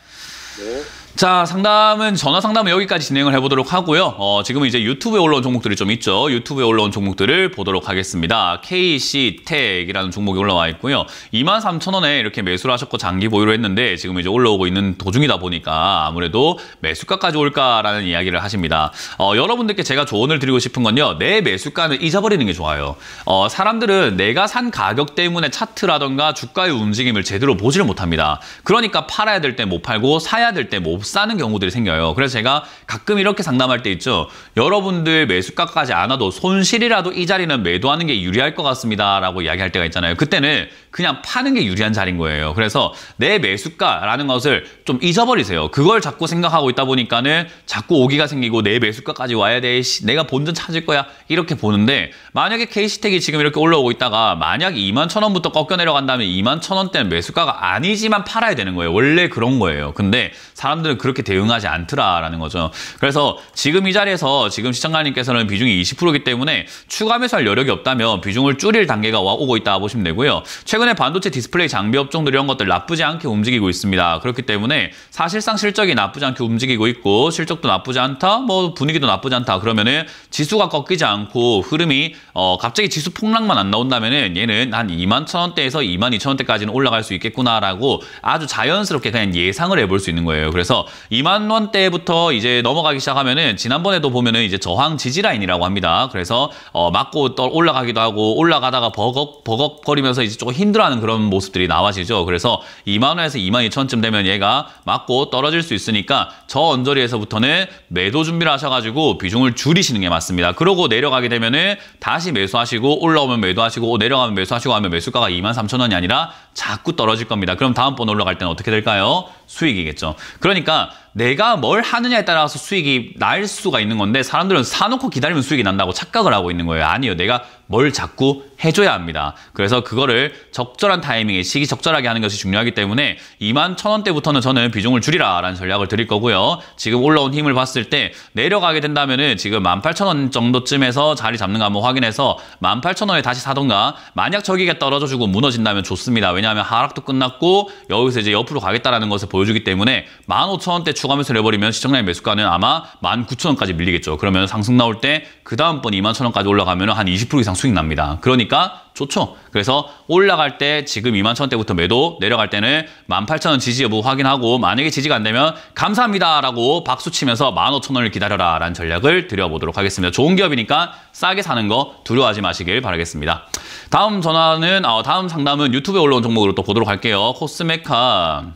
네. 자, 상담은 전화 상담은 여기까지 진행을 해보도록 하고요. 어, 지금은 이제 유튜브에 올라온 종목들이 좀 있죠. 유튜브에 올라온 종목들을 보도록 하겠습니다. KC택이라는 종목이 올라와 있고요. 23,000원에 이렇게 매수를 하셨고 장기 보유를 했는데 지금 이제 올라오고 있는 도중이다 보니까 아무래도 매수가까지 올까라는 이야기를 하십니다. 어, 여러분들께 제가 조언을 드리고 싶은 건요. 내 매수가는 잊어버리는 게 좋아요. 어, 사람들은 내가 산 가격 때문에 차트라던가 주가의 움직임을 제대로 보지를 못합니다. 그러니까 팔아야 될 때 못 팔고 사야 될 때못 못 사는 경우들이 생겨요. 그래서 제가 가끔 이렇게 상담할 때 있죠. 여러분들 매수가까지 안 와도 손실이라도 이 자리는 매도하는 게 유리할 것 같습니다. 라고 이야기할 때가 있잖아요. 그때는 그냥 파는 게 유리한 자리인 거예요. 그래서 내 매수가라는 것을 좀 잊어버리세요. 그걸 자꾸 생각하고 있다 보니까는 자꾸 오기가 생기고 내 매수가까지 와야 돼. 내가 본전 찾을 거야. 이렇게 보는데 만약에 케이시텍이 지금 이렇게 올라오고 있다가 만약 2만 천원부터 꺾여 내려간다면 2만 천원대는 매수가가 아니지만 팔아야 되는 거예요. 원래 그런 거예요. 근데 사람들 사람들은 그렇게 대응하지 않더라라는 거죠. 그래서 지금 이 자리에서 지금 시청자님께서는 비중이 20%이기 때문에 추가 매수할 여력이 없다면 비중을 줄일 단계가 오고 있다 보시면 되고요. 최근에 반도체 디스플레이 장비 업종들 이런 것들 나쁘지 않게 움직이고 있습니다. 그렇기 때문에 사실상 실적이 나쁘지 않게 움직이고 있고 실적도 나쁘지 않다, 뭐 분위기도 나쁘지 않다 그러면은 지수가 꺾이지 않고 흐름이 어 갑자기 지수 폭락만 안 나온다면은 얘는 한 2만 천 원대에서 2만 2천 원대까지는 올라갈 수 있겠구나라고 아주 자연스럽게 그냥 예상을 해볼 수 있는 거예요. 그래서 그래서 2만 원대부터 이제 넘어가기 시작하면은 지난번에도 보면은 이제 저항 지지 라인이라고 합니다. 그래서 어, 맞고 또 올라가기도 하고 올라가다가 버걱 버걱거리면서 이제 조금 힘들어하는 그런 모습들이 나와지죠. 그래서 2만 원에서 2만 2천쯤 되면 얘가 맞고 떨어질 수 있으니까 저 언저리에서부터는 매도 준비를 하셔가지고 비중을 줄이시는 게 맞습니다. 그러고 내려가게 되면은 다시 매수하시고 올라오면 매도하시고 내려가면 매수하시고 하면 매수가가 2만 3천 원이 아니라 자꾸 떨어질 겁니다. 그럼 다음번 올라갈 때는 어떻게 될까요? 수익이겠죠. 그러니까 내가 뭘 하느냐에 따라서 수익이 날 수가 있는 건데 사람들은 사놓고 기다리면 수익이 난다고 착각을 하고 있는 거예요. 아니요. 내가 뭘 자꾸 해줘야 합니다. 그래서 그거를 적절한 타이밍에 시기적절하게 하는 것이 중요하기 때문에 2만 1,000원대부터는 저는 비중을 줄이라라는 전략을 드릴 거고요. 지금 올라온 힘을 봤을 때 내려가게 된다면 은 지금 18,000원 정도쯤에서 자리 잡는가 한번 확인해서 18,000원에 다시 사던가 만약 저기가 떨어져주고 무너진다면 좋습니다. 왜냐하면 하락도 끝났고 여기서 이제 옆으로 가겠다라는 것을 보여주기 때문에 15,000원대 추가하면서 내버리면 시청량의 매수가는 아마 19,000원까지 밀리겠죠. 그러면 상승 나올 때 그 다음번 21,000원까지 올라가면 한 20% 이상 수익 납니다. 그러니까 좋죠. 그래서 올라갈 때 지금 21,000원대부터 매도, 내려갈 때는 18,000원 지지 여부 확인하고 만약에 지지가 안 되면 감사합니다라고 박수 치면서 15,000원을 기다려라 라는 전략을 드려보도록 하겠습니다. 좋은 기업이니까 싸게 사는 거 두려워하지 마시길 바라겠습니다. 다음 전화는 어, 다음 상담은 유튜브에 올라온 종목으로 또 보도록 할게요. 코스메카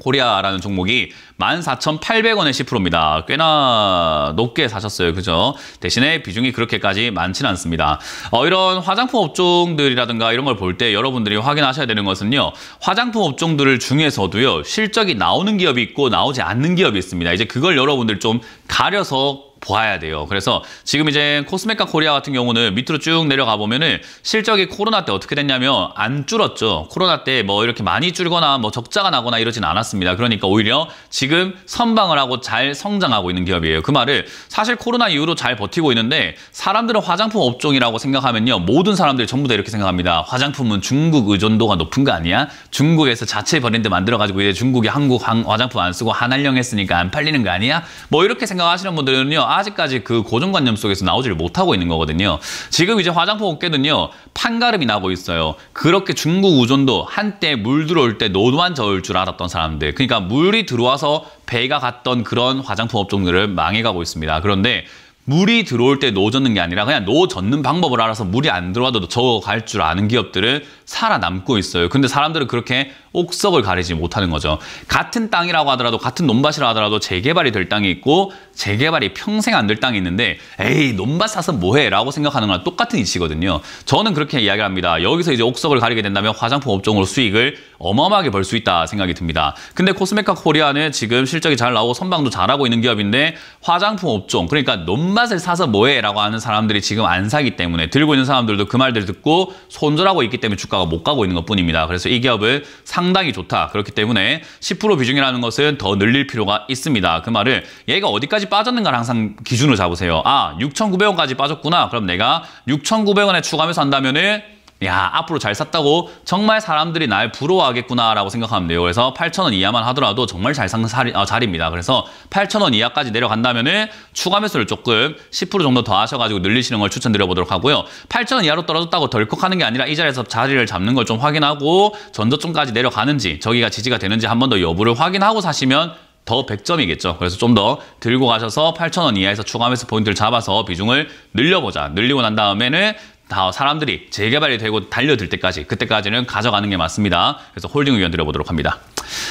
코리아라는 종목이 14,800원에 10%입니다. 꽤나 높게 사셨어요. 그죠? 대신에 비중이 그렇게까지 많진 않습니다. 어, 이런 화장품 업종들이라든가 이런 걸 볼 때 여러분들이 확인하셔야 되는 것은요. 화장품 업종들 중에서도요. 실적이 나오는 기업이 있고 나오지 않는 기업이 있습니다. 이제 그걸 여러분들 좀 가려서 보아야 돼요. 그래서 지금 이제 코스메카 코리아 같은 경우는 밑으로 쭉 내려가 보면은 실적이 코로나 때 어떻게 됐냐면 안 줄었죠. 코로나 때 뭐 이렇게 많이 줄거나 뭐 적자가 나거나 이러진 않았습니다. 그러니까 오히려 지금 선방을 하고 잘 성장하고 있는 기업이에요. 그 말을 사실 코로나 이후로 잘 버티고 있는데 사람들은 화장품 업종이라고 생각하면요. 모든 사람들이 전부 다 이렇게 생각합니다. 화장품은 중국 의존도가 높은 거 아니야? 중국에서 자체 브랜드 만들어가지고 이제 중국이 한국 화장품 안 쓰고 한할령 했으니까 안 팔리는 거 아니야? 뭐 이렇게 생각하시는 분들은요. 아직까지 그 고정관념 속에서 나오지를 못하고 있는 거거든요. 지금 이제 화장품 업계는요. 판가름이 나고 있어요. 그렇게 중국 우존도 한때 물 들어올 때 노만 도 저을 줄 알았던 사람들. 그러니까 물이 들어와서 배가 갔던 그런 화장품 업종들을 망해가고 있습니다. 그런데 물이 들어올 때 노젓는 게 아니라 그냥 노젓는 방법을 알아서 물이 안 들어와도 저갈 줄 아는 기업들은 살아남고 있어요. 근데 사람들은 그렇게 옥석을 가리지 못하는 거죠. 같은 땅이라고 하더라도 같은 논밭이라 하더라도 재개발이 될 땅이 있고 재개발이 평생 안 될 땅이 있는데 에이 논밭 사서 뭐해 라고 생각하는 건 똑같은 이치거든요. 저는 그렇게 이야기를 합니다. 여기서 이제 옥석을 가리게 된다면 화장품 업종으로 수익을 어마어마하게 벌 수 있다 생각이 듭니다. 근데 코스메카 코리아는 지금 실적이 잘 나오고 선방도 잘하고 있는 기업인데 화장품 업종 그러니까 논밭을 사서 뭐해 라고 하는 사람들이 지금 안 사기 때문에 들고 있는 사람들도 그 말들 듣고 손절하고 있기 때문에 주가가 주가가 못 가고 있는 것뿐입니다. 그래서 이기업은 상당히 좋다. 그렇기 때문에 10% 비중이라는 것은 더 늘릴 필요가 있습니다. 그 말을 얘가 어디까지 빠졌는가를 항상 기준으로 잡으세요. 아, 6,900원까지 빠졌구나. 그럼 내가 6,900원에 추가하면서 한다면은 야 앞으로 잘 샀다고 정말 사람들이 날 부러워하겠구나라고 생각하면 돼요. 그래서 8천원 이하만 하더라도 정말 잘산 아, 자리입니다. 그래서 8천원 이하까지 내려간다면 은 추가 매수를 조금 10% 정도 더 하셔가지고 늘리시는 걸 추천드려보도록 하고요. 8천원 이하로 떨어졌다고 덜컥 하는 게 아니라 이 자리에서 자리를 잡는 걸 좀 확인하고 전저점까지 내려가는지 저기가 지지가 되는지 한 번 더 여부를 확인하고 사시면 더 100점이겠죠. 그래서 좀 더 들고 가셔서 8,000원 이하에서 추가 매수 포인트를 잡아서 비중을 늘려보자. 늘리고 난 다음에는 다 사람들이 재개발이 되고 달려들 때까지 그때까지는 가져가는 게 맞습니다. 그래서 홀딩 의견 드려보도록 합니다.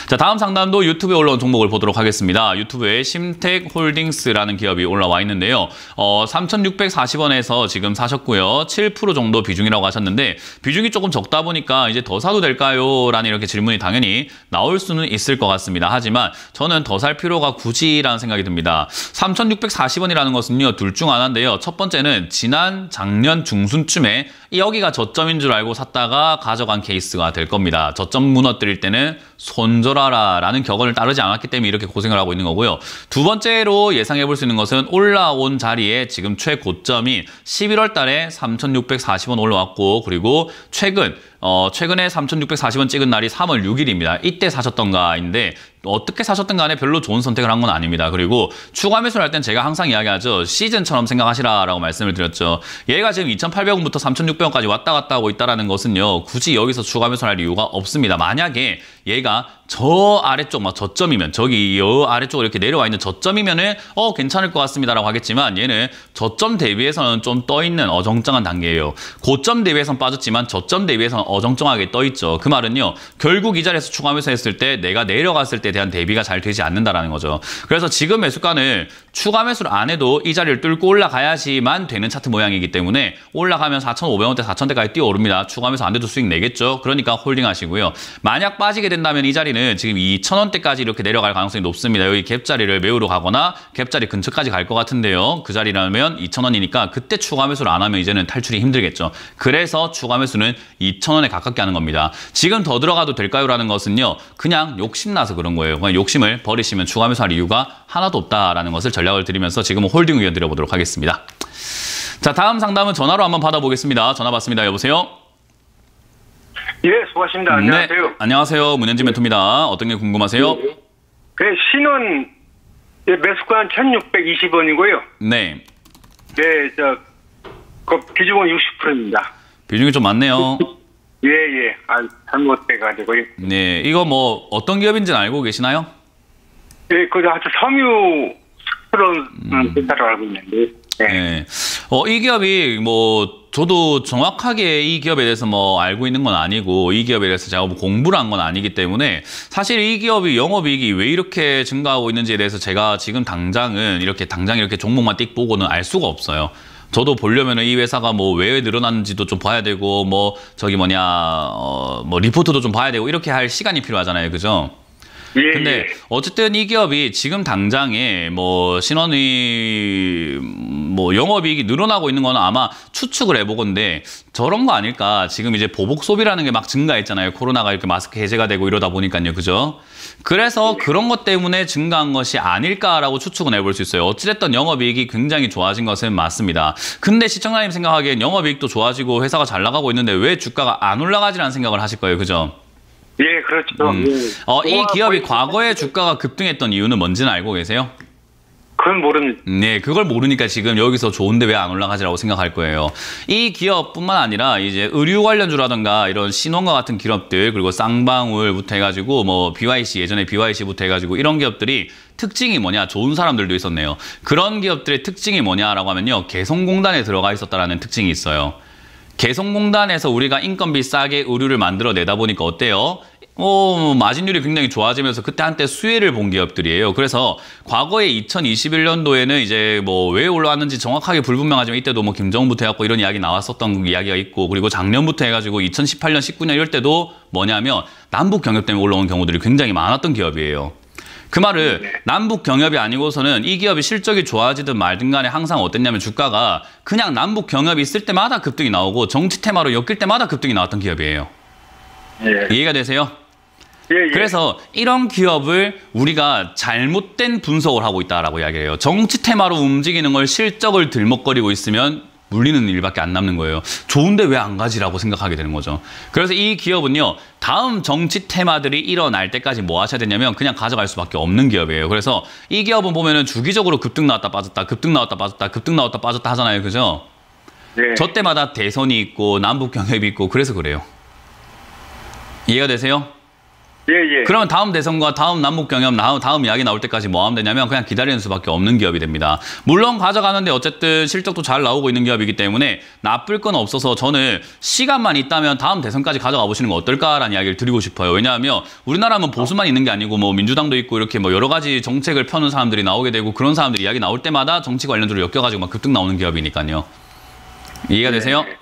자, 다음 상담도 유튜브에 올라온 종목을 보도록 하겠습니다. 유튜브에 심택홀딩스라는 기업이 올라와 있는데요. 어, 3,640원에서 지금 사셨고요. 7% 정도 비중이라고 하셨는데 비중이 조금 적다 보니까 이제 더 사도 될까요? 라는 이렇게 질문이 당연히 나올 수는 있을 것 같습니다. 하지만 저는 더 살 필요가 굳이라는 생각이 듭니다. 3,640원이라는 것은요. 둘 중 하나인데요. 첫 번째는 지난 작년 중순쯤에 여기가 저점인 줄 알고 샀다가 가져간 케이스가 될 겁니다. 저점 무너뜨릴 때는 손 던져라라는 격언을 따르지 않았기 때문에 이렇게 고생을 하고 있는 거고요. 두 번째로 예상해 볼 수 있는 것은 올라온 자리에 지금 최고점이 11월 달에 3,640원 올라왔고 그리고 최근 어, 최근에 3,640원 찍은 날이 3월 6일입니다. 이때 사셨던가인데 어떻게 사셨든 간에 별로 좋은 선택을 한 건 아닙니다. 그리고 추가 매수를 할 땐 제가 항상 이야기하죠. 시즌처럼 생각하시라라고 말씀을 드렸죠. 얘가 지금 2,800원부터 3,600원까지 왔다 갔다 하고 있다는 것은요. 굳이 여기서 추가 매수를 할 이유가 없습니다. 만약에 얘가 저 아래쪽 막 뭐 저점이면 저기 요 아래쪽으로 이렇게 내려와 있는 저점이면은 어 괜찮을 것 같습니다라고 하겠지만 얘는 저점 대비해서는 좀 떠 있는 어정쩡한 단계예요. 고점 대비해서는 빠졌지만 저점 대비해서는 어정쩡하게 떠 있죠. 그 말은요. 결국 이 자리에서 추가 매수했을 때 내가 내려갔을 때 대한 대비가 잘 되지 않는다라는 거죠. 그래서 지금 매수가는 추가 매수를 안 해도 이 자리를 뚫고 올라가야지만 되는 차트 모양이기 때문에 올라가면 4,500원대, 4,000대까지 뛰어오릅니다. 추가 매수 안 돼도 수익 내겠죠. 그러니까 홀딩 하시고요. 만약 빠지게 된다면 이 자리는 지금 2,000원대까지 이렇게 내려갈 가능성이 높습니다. 여기 갭자리를 메우러 가거나 갭자리 근처까지 갈 것 같은데요. 그 자리라면 2,000원이니까 그때 추가 매수를 안 하면 이제는 탈출이 힘들겠죠. 그래서 추가 매수는 2,000원에 가깝게 하는 겁니다. 지금 더 들어가도 될까요? 라는 것은요. 그냥 욕심나서 그런 거예요. 그냥 욕심을 버리시면 추가 매수할 이유가 하나도 없다라는 것을 전략을 드리면서 지금은 홀딩 의견 드려보도록 하겠습니다. 자, 다음 상담은 전화로 한번 받아보겠습니다. 전화 받습니다. 여보세요? 예, 수고하십니다. 안녕하세요. 네, 안녕하세요. 문현지 멘토입니다. 어떤 게 궁금하세요? 예, 예. 예, 네, 신은 매수가 1,620원이고요. 네. 네, 저, 그 비중은 60%입니다. 비중이 좀 많네요. 예, 예. 아, 잘못돼가지고요. 네, 이거 뭐 어떤 기업인지는 알고 계시나요? 예, 그 아주 섬유 그0는 된다고 알고 있는데. 네. 네. 어, 이 기업이 뭐 저도 정확하게 이 기업에 대해서 뭐 알고 있는 건 아니고 이 기업에 대해서 제가 뭐 공부를 한 건 아니기 때문에 사실 이 기업이 영업이익이 왜 이렇게 증가하고 있는지에 대해서 제가 지금 당장은 이렇게 당장 이렇게 종목만 띡 보고는 알 수가 없어요. 저도 보려면은 이 회사가 뭐 왜 늘어났는지도 좀 봐야 되고 뭐 저기 뭐냐 어, 뭐 리포트도 좀 봐야 되고 이렇게 할 시간이 필요하잖아요, 그죠? 예, 근데 예. 어쨌든 이 기업이 지금 당장에 뭐 신원이 뭐 영업이익이 늘어나고 있는 거는 아마 추측을 해보건데 저런 거 아닐까 지금 이제 보복 소비라는 게 막 증가했잖아요 코로나가 이렇게 마스크 해제가 되고 이러다 보니까요 그죠 그래서 그런 것 때문에 증가한 것이 아닐까라고 추측은 해볼 수 있어요 어찌됐든 영업이익이 굉장히 좋아진 것은 맞습니다 근데 시청자님 생각하기엔 영업이익도 좋아지고 회사가 잘 나가고 있는데 왜 주가가 안 올라가지라는 생각을 하실 거예요 그죠 예, 그렇죠. 음. 예. 어, 이 기업이 과거에 주가가 급등했던 이유는 뭔지는 알고 계세요? 그건 모릅니다. 음, 네, 그걸 모르니까 지금 여기서 좋은데 왜 안 올라가지라고 생각할 거예요. 이 기업뿐만 아니라 이제 의류 관련주라든가 이런 신원과 같은 기업들 그리고 쌍방울부터 해가지고 뭐 BYC 예전에 BYC부터 해가지고 이런 기업들이 특징이 뭐냐 좋은 사람들도 있었네요. 그런 기업들의 특징이 뭐냐라고 하면요 개성공단에 들어가 있었다라는 특징이 있어요. 개성공단에서 우리가 인건비 싸게 의류를 만들어 내다 보니까 어때요? 어, 뭐 마진율이 굉장히 좋아지면서 그때 한때 수혜를 본 기업들이에요. 그래서 과거에 2021년도에는 이제 뭐 왜 올라왔는지 정확하게 불분명하지만 이때도 뭐 김정부터 해갖고 이런 이야기 나왔었던 그 이야기가 있고 그리고 작년부터 해가지고 2018년, 19년 이럴 때도 뭐냐면 남북 경협 때문에 올라온 경우들이 굉장히 많았던 기업이에요. 그 말을 남북 경협이 아니고서는 이 기업이 실적이 좋아지든 말든 간에 항상 어땠냐면 주가가 그냥 남북 경협이 있을 때마다 급등이 나오고 정치 테마로 엮일 때마다 급등이 나왔던 기업이에요. 예. 이해가 되세요? 예, 예. 그래서 이런 기업을 우리가 잘못된 분석을 하고 있다라고 이야기해요. 정치 테마로 움직이는 걸 실적을 들먹거리고 있으면 물리는 일밖에 안 남는 거예요. 좋은데 왜 안 가지라고 생각하게 되는 거죠. 그래서 이 기업은요. 다음 정치 테마들이 일어날 때까지 뭐 하셔야 되냐면 그냥 가져갈 수밖에 없는 기업이에요. 그래서 이 기업은 보면은 주기적으로 급등 나왔다 빠졌다, 급등 나왔다 빠졌다, 급등 나왔다 빠졌다 하잖아요. 그죠? 네. 저 때마다 대선이 있고 남북 경협이 있고 그래서 그래요. 이해가 되세요? 예, 예. 그러면 다음 대선과 다음 남북 경협, 다음, 다음 이야기 나올 때까지 뭐 하면 되냐면 그냥 기다리는 수밖에 없는 기업이 됩니다. 물론 가져가는데 어쨌든 실적도 잘 나오고 있는 기업이기 때문에 나쁠 건 없어서 저는 시간만 있다면 다음 대선까지 가져가 보시는 거 어떨까라는 이야기를 드리고 싶어요. 왜냐하면 우리나라는 뭐 보수만 있는 게 아니고 뭐 민주당도 있고 이렇게 뭐 여러 가지 정책을 펴는 사람들이 나오게 되고 그런 사람들이 이야기 나올 때마다 정치 관련주로 엮여가지고 막 급등 나오는 기업이니까요. 이해가 예, 되세요? 네.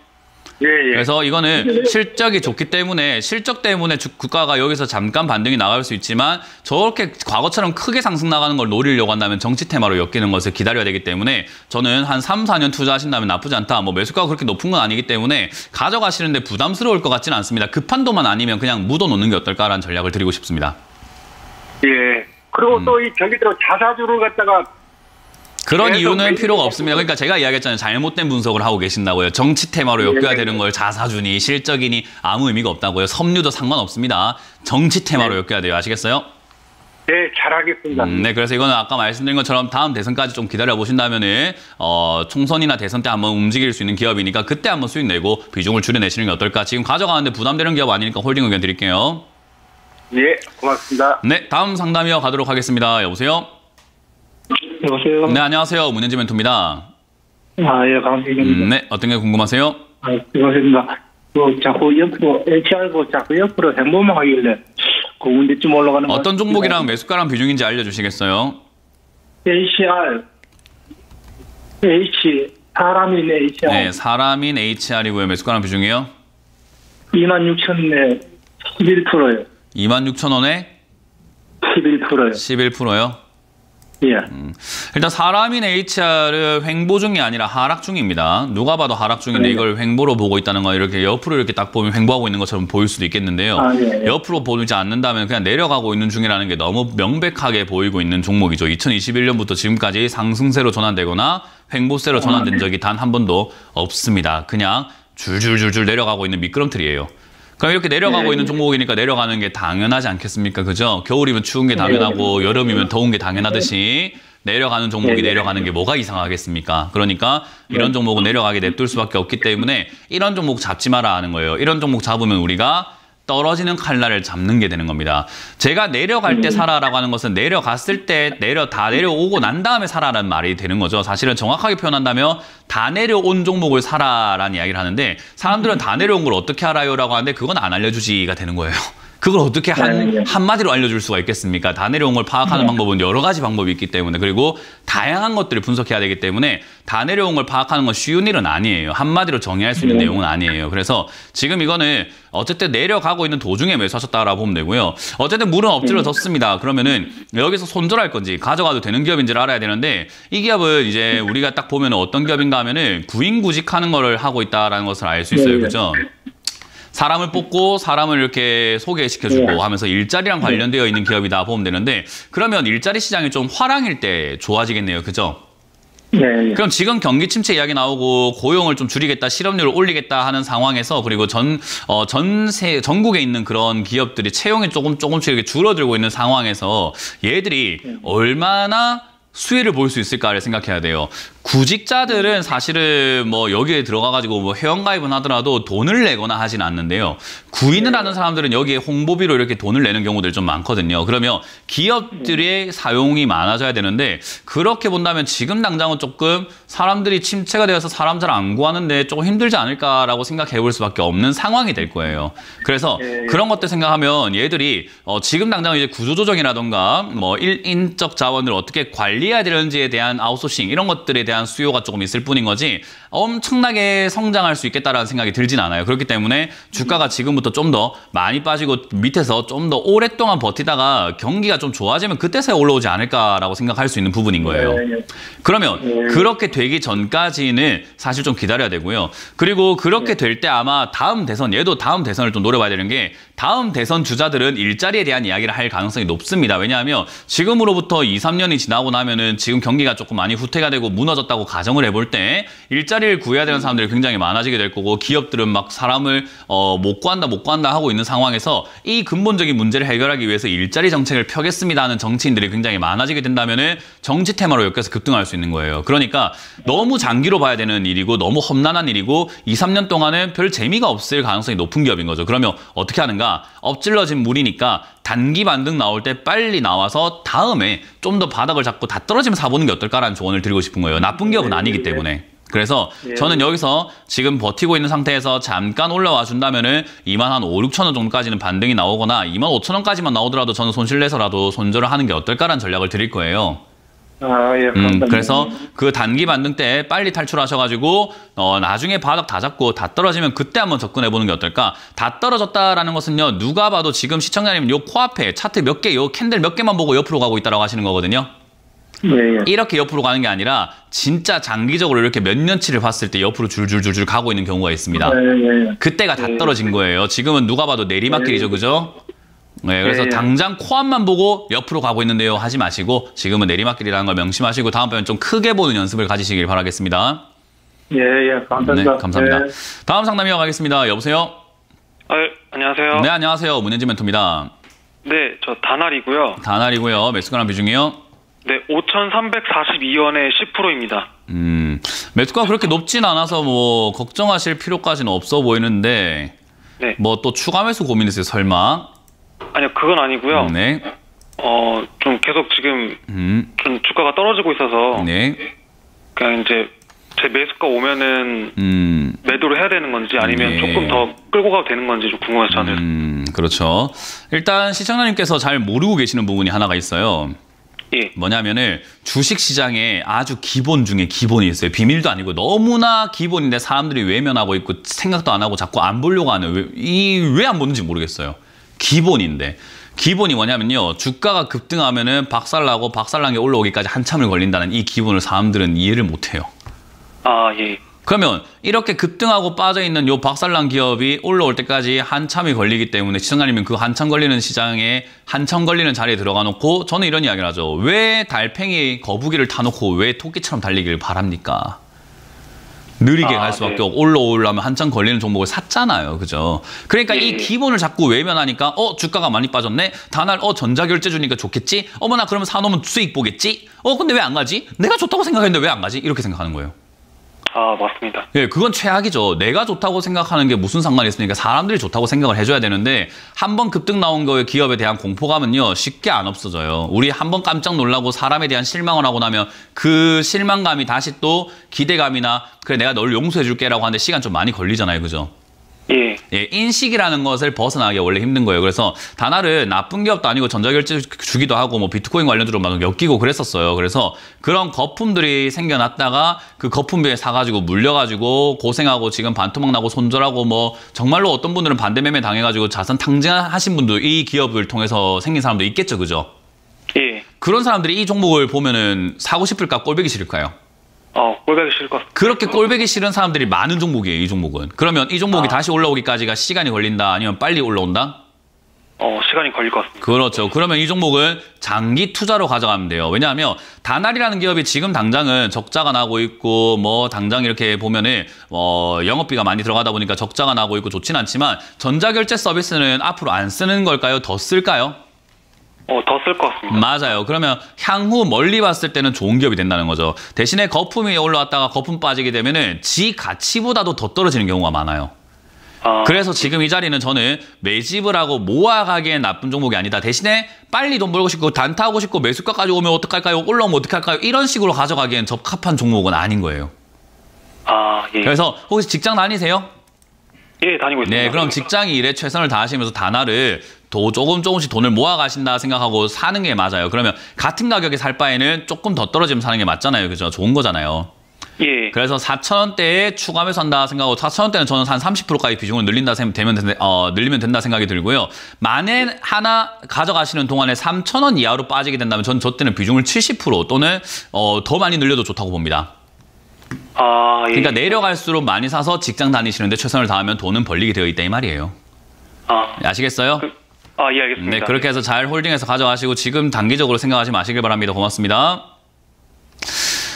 예, 예. 그래서 이거는 실적이 좋기 때문에 실적 때문에 주, 국가가 여기서 잠깐 반등이 나갈 수 있지만 저렇게 과거처럼 크게 상승 나가는 걸 노리려고 한다면 정치 테마로 엮이는 것을 기다려야 되기 때문에 저는 한 3, 4년 투자하신다면 나쁘지 않다. 뭐매수가 그렇게 높은 건 아니기 때문에 가져가시는데 부담스러울 것 같지는 않습니다. 급한도만 아니면 그냥 묻어놓는 게 어떨까라는 전략을 드리고 싶습니다. 예. 그리고 음. 또이 저기대로 자사주를 갖다가 그런 이유는 필요가 없습니다. 그러니까 제가 이야기했잖아요. 잘못된 분석을 하고 계신다고요. 정치 테마로 엮여야 예. 되는 걸 자사주니 실적이니 아무 의미가 없다고요. 섬유도 상관없습니다. 정치 테마로 엮여야 네. 돼요. 아시겠어요? 네, 잘하겠습니다. 음, 네, 그래서 이거는 아까 말씀드린 것처럼 다음 대선까지 좀 기다려 보신다면은 어, 총선이나 대선 때 한번 움직일 수 있는 기업이니까 그때 한번 수익 내고 비중을 줄여내시는 게 어떨까? 지금 가져가는데 부담되는 기업 아니니까 홀딩 의견 드릴게요. 예, 고맙습니다. 네, 다음 상담이어 가도록 하겠습니다. 여보세요? 여보세요? 네, 안녕하세요. 문현지 멘토입니다. 아, 예, 강수입니다. 음, 네, 어떤 게 궁금하세요? 아, 죄송합니다. 그, 자꾸 옆으로, HR고 자꾸 옆으로 행보만 하길래, 그 언제쯤 올라가는 어떤 종목이랑 매수가랑 비중인지 알려주시겠어요? HR, H, 사람인 HR. 네, 사람인 HR이고요. 매수가랑 비중이요? 26,000원에 11%요. 26,000원에? 11%요. 11%요? 예. 음, 일단 사람인 HR을 횡보 중이 아니라 하락 중입니다. 누가 봐도 하락 중인데 네. 이걸 횡보로 보고 있다는 건 이렇게 옆으로 이렇게 딱 보면 횡보하고 있는 것처럼 보일 수도 있겠는데요. 아, 네. 옆으로 보이지 않는다면 그냥 내려가고 있는 중이라는 게 너무 명백하게 보이고 있는 종목이죠. 2021년부터 지금까지 상승세로 전환되거나 횡보세로 아, 전환된 네. 적이 단 한 번도 없습니다. 그냥 줄줄줄줄 내려가고 있는 미끄럼틀이에요. 그럼 그러니까 이렇게 내려가고 네. 있는 종목이니까 내려가는 게 당연하지 않겠습니까? 그죠? 겨울이면 추운 게 네. 당연하고 여름이면 더운 게 당연하듯이 내려가는 종목이 네, 네. 내려가는 게 뭐가 이상하겠습니까? 그러니까 이런 종목은 내려가게 냅둘 수밖에 없기 때문에 이런 종목 잡지 마라 하는 거예요. 이런 종목 잡으면 우리가 떨어지는 칼날을 잡는 게 되는 겁니다. 제가 내려갈 때 음. 살아라고 하는 것은 내려갔을 때 내려 다 내려오고 난 다음에 살아라는 말이 되는 거죠. 사실은 정확하게 표현한다면 다 내려온 종목을 사라라는 이야기를 하는데 사람들은 음. 다 내려온 걸 어떻게 알아요라고 하는데 그건 안 알려주지가 되는 거예요. 그걸 어떻게 한, 네, 네. 한마디로 알려줄 수가 있겠습니까? 다 내려온 걸 파악하는 네. 방법은 여러 가지 방법이 있기 때문에 그리고 다양한 것들을 분석해야 되기 때문에 다 내려온 걸 파악하는 건 쉬운 일은 아니에요. 한마디로 정의할 수 있는 네. 내용은 아니에요. 그래서 지금 이거는 어쨌든 내려가고 있는 도중에 매수하셨다라고 보면 되고요. 어쨌든 물은 엎질러졌습니다. 그러면은 여기서 손절할 건지 가져가도 되는 기업인지를 알아야 되는데 이 기업은 이제 우리가 딱 보면 어떤 기업인가 하면은 구인구직하는 거를 하고 있다라는 것을 알 수 있어요. 그죠? 사람을 뽑고 사람을 이렇게 소개시켜주고 예. 하면서 일자리랑 네. 관련되어 있는 기업이다 보면 되는데 그러면 일자리 시장이 좀 화랑일 때 좋아지겠네요. 그죠? 네, 네. 그럼 지금 경기 침체 이야기 나오고 고용을 좀 줄이겠다, 실업률을 올리겠다 하는 상황에서 그리고 전 어, 전세 전국에 있는 그런 기업들이 채용이 조금 조금씩 이렇게 줄어들고 있는 상황에서 얘들이 얼마나 수혜를 볼 수 있을까를 생각해야 돼요. 구직자들은 사실은 뭐 여기에 들어가가지고 뭐 회원가입은 하더라도 돈을 내거나 하진 않는데요. 구인을 하는 네. 사람들은 여기에 홍보비로 이렇게 돈을 내는 경우들이 좀 많거든요. 그러면 기업들의 네. 사용이 많아져야 되는데 그렇게 본다면 지금 당장은 조금 사람들이 침체가 되어서 사람 잘 안 구하는데 조금 힘들지 않을까라고 생각해 볼 수밖에 없는 상황이 될 거예요. 그래서 네. 그런 것들 생각하면 얘들이 어 지금 당장 이제 구조조정이라던가 뭐 일인적 자원을 어떻게 관리해야 되는지에 대한 아웃소싱 이런 것들에 대한 대한 수요가 조금 있을 뿐인 거지 엄청나게 성장할 수 있겠다라는 생각이 들진 않아요. 그렇기 때문에 주가가 지금부터 좀 더 많이 빠지고 밑에서 좀 더 오랫동안 버티다가 경기가 좀 좋아지면 그때서야 올라오지 않을까라고 생각할 수 있는 부분인 거예요. 네, 네. 그러면 네. 그렇게 되기 전까지는 사실 좀 기다려야 되고요. 그리고 그렇게 될 때 아마 다음 대선 얘도 다음 대선을 좀 노려봐야 되는 게 다음 대선 주자들은 일자리에 대한 이야기를 할 가능성이 높습니다. 왜냐하면 지금으로부터 2, 3년이 지나고 나면은 지금 경기가 조금 많이 후퇴가 되고 무너졌다고 가정을 해볼 때 일자리를 구해야 되는 사람들이 굉장히 많아지게 될 거고 기업들은 막 사람을 어, 못 구한다 못 구한다 하고 있는 상황에서 이 근본적인 문제를 해결하기 위해서 일자리 정책을 펴겠습니다 하는 정치인들이 굉장히 많아지게 된다면은 정치 테마로 엮여서 급등할 수 있는 거예요. 그러니까 너무 장기로 봐야 되는 일이고 너무 험난한 일이고 2, 3년 동안은 별 재미가 없을 가능성이 높은 기업인 거죠. 그러면 어떻게 하는가? 물니까 엎질러진 물이니까 단기 반등 나올 때 빨리 나와서 다음에 좀 더 바닥을 잡고 다 떨어지면 사보는 게 어떨까라는 조언을 드리고 싶은 거예요. 나쁜 기업은 네, 네, 아니기 네. 때문에. 그래서 저는 여기서 지금 버티고 있는 상태에서 잠깐 올라와 준다면은 2만 한 5, 6천 원 정도까지는 반등이 나오거나 2만 5천 원까지만 나오더라도 저는 손실 내서라도 손절을 하는 게 어떨까라는 전략을 드릴 거예요. 아, 예, 음, 그래서 그 단기 반등 때 빨리 탈출하셔가지고 어, 나중에 바닥 다 잡고 다 떨어지면 그때 한번 접근해보는 게 어떨까? 다 떨어졌다라는 것은요 누가 봐도 지금 시청자님 요 코앞에 차트 몇 개, 요 캔들 몇 개만 보고 옆으로 가고 있다라고 하시는 거거든요. 예, 예. 이렇게 옆으로 가는 게 아니라 진짜 장기적으로 이렇게 몇 년치를 봤을 때 옆으로 줄줄줄줄 가고 있는 경우가 있습니다. 아, 예, 예, 예, 그때가 다 예. 떨어진 거예요. 지금은 누가 봐도 내리막길이죠, 그죠? 네, 예, 그래서 예, 예. 당장 코앞만 보고 옆으로 가고 있는데요 하지 마시고 지금은 내리막길이라는 걸 명심하시고 다음번엔 좀 크게 보는 연습을 가지시길 바라겠습니다. 예, 예, 감사합니다. 네, 감사합니다. 예. 다음 상담 이어가겠습니다. 여보세요? 아, 예, 안녕하세요. 네, 안녕하세요. 문현지 멘토입니다. 네, 저 다날이고요. 다날이고요. 매수가랑 비중이요? 네, 5,342원에 10%입니다. 음, 매수가 그렇게 높진 않아서 뭐 걱정하실 필요까지는 없어 보이는데 네. 뭐 또 추가 매수 고민이세요, 설마? 아니요, 그건 아니고요. 네. 어, 좀 계속 지금 음. 좀 주가가 떨어지고 있어서 네. 그냥 이제 제 매수가 오면은 음. 매도를 해야 되는 건지 아니면 네. 조금 더 끌고 가도 되는 건지 좀 궁금해서 저는. 음, 그렇죠. 일단 시청자님께서 잘 모르고 계시는 부분이 하나가 있어요. 예. 뭐냐면은 주식시장에 아주 기본 중에 기본이 있어요. 비밀도 아니고 너무나 기본인데 사람들이 외면하고 있고 생각도 안 하고 자꾸 안 보려고 하는 이왜 안 보는지 모르겠어요. 기본인데 기본이 뭐냐면요. 주가가 급등하면은 박살나고 박살난 게 올라오기까지 한참을 걸린다는 이 기본을 사람들은 이해를 못 해요. 아, 예. 그러면 이렇게 급등하고 빠져있는 요 박살난 기업이 올라올 때까지 한참이 걸리기 때문에 시청자님은 그 한참 걸리는 시장에 한참 걸리는 자리에 들어가 놓고 저는 이런 이야기를 하죠. 왜 달팽이 거북이를 타놓고 왜 토끼처럼 달리기를 바랍니까? 느리게 아, 갈 수밖에 네. 없고 올라오려면 한참 걸리는 종목을 샀잖아요. 그죠? 그러니까 네. 이 기본을 자꾸 외면하니까 어 주가가 많이 빠졌네. 다날 어 전자결제 주니까 좋겠지. 어머나 그러면 사놓으면 수익 보겠지. 어 근데 왜 안 가지? 내가 좋다고 생각했는데 왜 안 가지? 이렇게 생각하는 거예요. 아, 맞습니다. 예, 그건 최악이죠. 내가 좋다고 생각하는 게 무슨 상관이 있습니까? 사람들이 좋다고 생각을 해줘야 되는데 한 번 급등 나온 거에 기업에 대한 공포감은요 쉽게 안 없어져요. 우리 한 번 깜짝 놀라고 사람에 대한 실망을 하고 나면 그 실망감이 다시 또 기대감이나 그래 내가 널 용서해줄게라고 하는데 시간 좀 많이 걸리잖아요, 그죠? 예. 예. 인식이라는 것을 벗어나기가 원래 힘든 거예요. 그래서 다나를 나쁜 기업도 아니고 전자결제 주기도 하고 뭐 비트코인 관련주로 막 엮이고 그랬었어요. 그래서 그런 거품들이 생겨났다가 그 거품비에 사가지고 물려가지고 고생하고 지금 반토막 나고 손절하고 뭐 정말로 어떤 분들은 반대매매 당해가지고 자산 탕진하신 분도 이 기업을 통해서 생긴 사람도 있겠죠. 그죠? 예. 그런 사람들이 이 종목을 보면은 사고 싶을까 꼴보기 싫을까요? 어, 꼴배기 싫고. 그렇게 꼴배기 싫은 사람들이 많은 종목이에요, 이 종목은. 그러면 이 종목이 아. 다시 올라오기까지가 시간이 걸린다, 아니면 빨리 올라온다? 어, 시간이 걸릴 것 같습니다. 그렇죠. 그러면 이 종목은 장기 투자로 가져가면 돼요. 왜냐하면 다날이라는 기업이 지금 당장은 적자가 나고 있고 뭐 당장 이렇게 보면은 어, 영업비가 많이 들어가다 보니까 적자가 나고 있고 좋진 않지만 전자결제 서비스는 앞으로 안 쓰는 걸까요? 더 쓸까요? 어, 더 쓸 것 같습니다. 맞아요. 그러면 향후 멀리 봤을 때는 좋은 기업이 된다는 거죠. 대신에 거품이 올라왔다가 거품 빠지게 되면은 지 가치보다도 더 떨어지는 경우가 많아요. 아... 그래서 지금 이 자리는 저는 매집을 하고 모아가기엔 나쁜 종목이 아니다. 대신에 빨리 돈 벌고 싶고 단타하고 싶고 매수가까지 오면 어떡할까요? 올라오면 어떡할까요? 이런 식으로 가져가기엔 적합한 종목은 아닌 거예요. 아, 예. 그래서 혹시 직장 다니세요? 예, 다니고 있습니다. 네, 그럼 직장이 일에 최선을 다하시면서 단화를 도 조금 조금씩 돈을 모아 가신다 생각하고 사는 게 맞아요. 그러면 같은 가격에 살 바에는 조금 더 떨어지면 사는 게 맞잖아요. 그죠? 좋은 거잖아요. 예. 그래서 4천원대에 추가하면서 다 생각하고 4천원대는 저는 한 30%까지 비중을 늘린다 되면 된다, 어, 늘리면 된다 생각이 들고요. 만에 하나 가져가시는 동안에 3천원 이하로 빠지게 된다면 저는 저 때는 비중을 70% 또는 어, 더 많이 늘려도 좋다고 봅니다. 아, 예. 그러니까 내려갈수록 많이 사서 직장 다니시는데 최선을 다하면 돈은 벌리게 되어 있다 이 말이에요. 아. 시겠어요 그... 아, 예, 알겠습니다. 네, 그렇게 해서 잘 홀딩해서 가져가시고 지금 단기적으로 생각하지 마시길 바랍니다. 고맙습니다.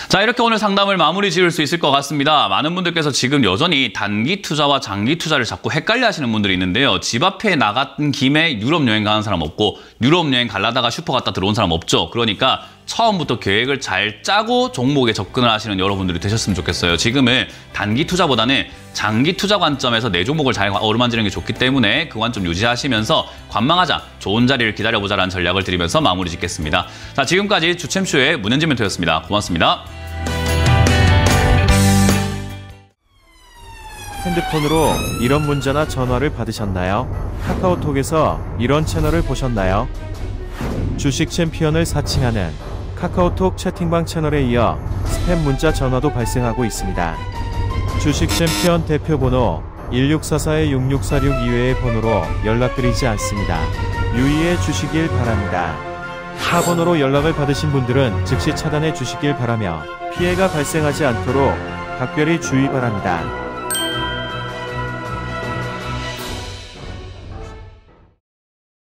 자, 이렇게 오늘 상담을 마무리 지을 수 있을 것 같습니다. 많은 분들께서 지금 여전히 단기 투자와 장기 투자를 자꾸 헷갈려 하시는 분들이 있는데요. 집 앞에 나갔던 김에 유럽 여행 가는 사람 없고 유럽 여행 갈라다가 슈퍼 갔다 들어온 사람 없죠. 그러니까 처음부터 계획을 잘 짜고 종목에 접근을 하시는 여러분들이 되셨으면 좋겠어요. 지금은 단기 투자보다는 장기 투자 관점에서 내 종목을 잘 어루만지는 게 좋기 때문에 그 관점 유지하시면서 관망하자, 좋은 자리를 기다려보자라는 전략을 드리면서 마무리 짓겠습니다. 자, 지금까지 주챔쇼의 문현진 멘토였습니다. 고맙습니다. 핸드폰으로 이런 문자나 전화를 받으셨나요? 카카오톡에서 이런 채널을 보셨나요? 주식 챔피언을 사칭하는 카카오톡 채팅방 채널에 이어 스팸 문자 전화도 발생하고 있습니다. 주식 챔피언 대표 번호 1644-6646 이외의 번호로 연락드리지 않습니다. 유의해 주시길 바랍니다. 4번호로 연락을 받으신 분들은 즉시 차단해 주시길 바라며 피해가 발생하지 않도록 각별히 주의 바랍니다.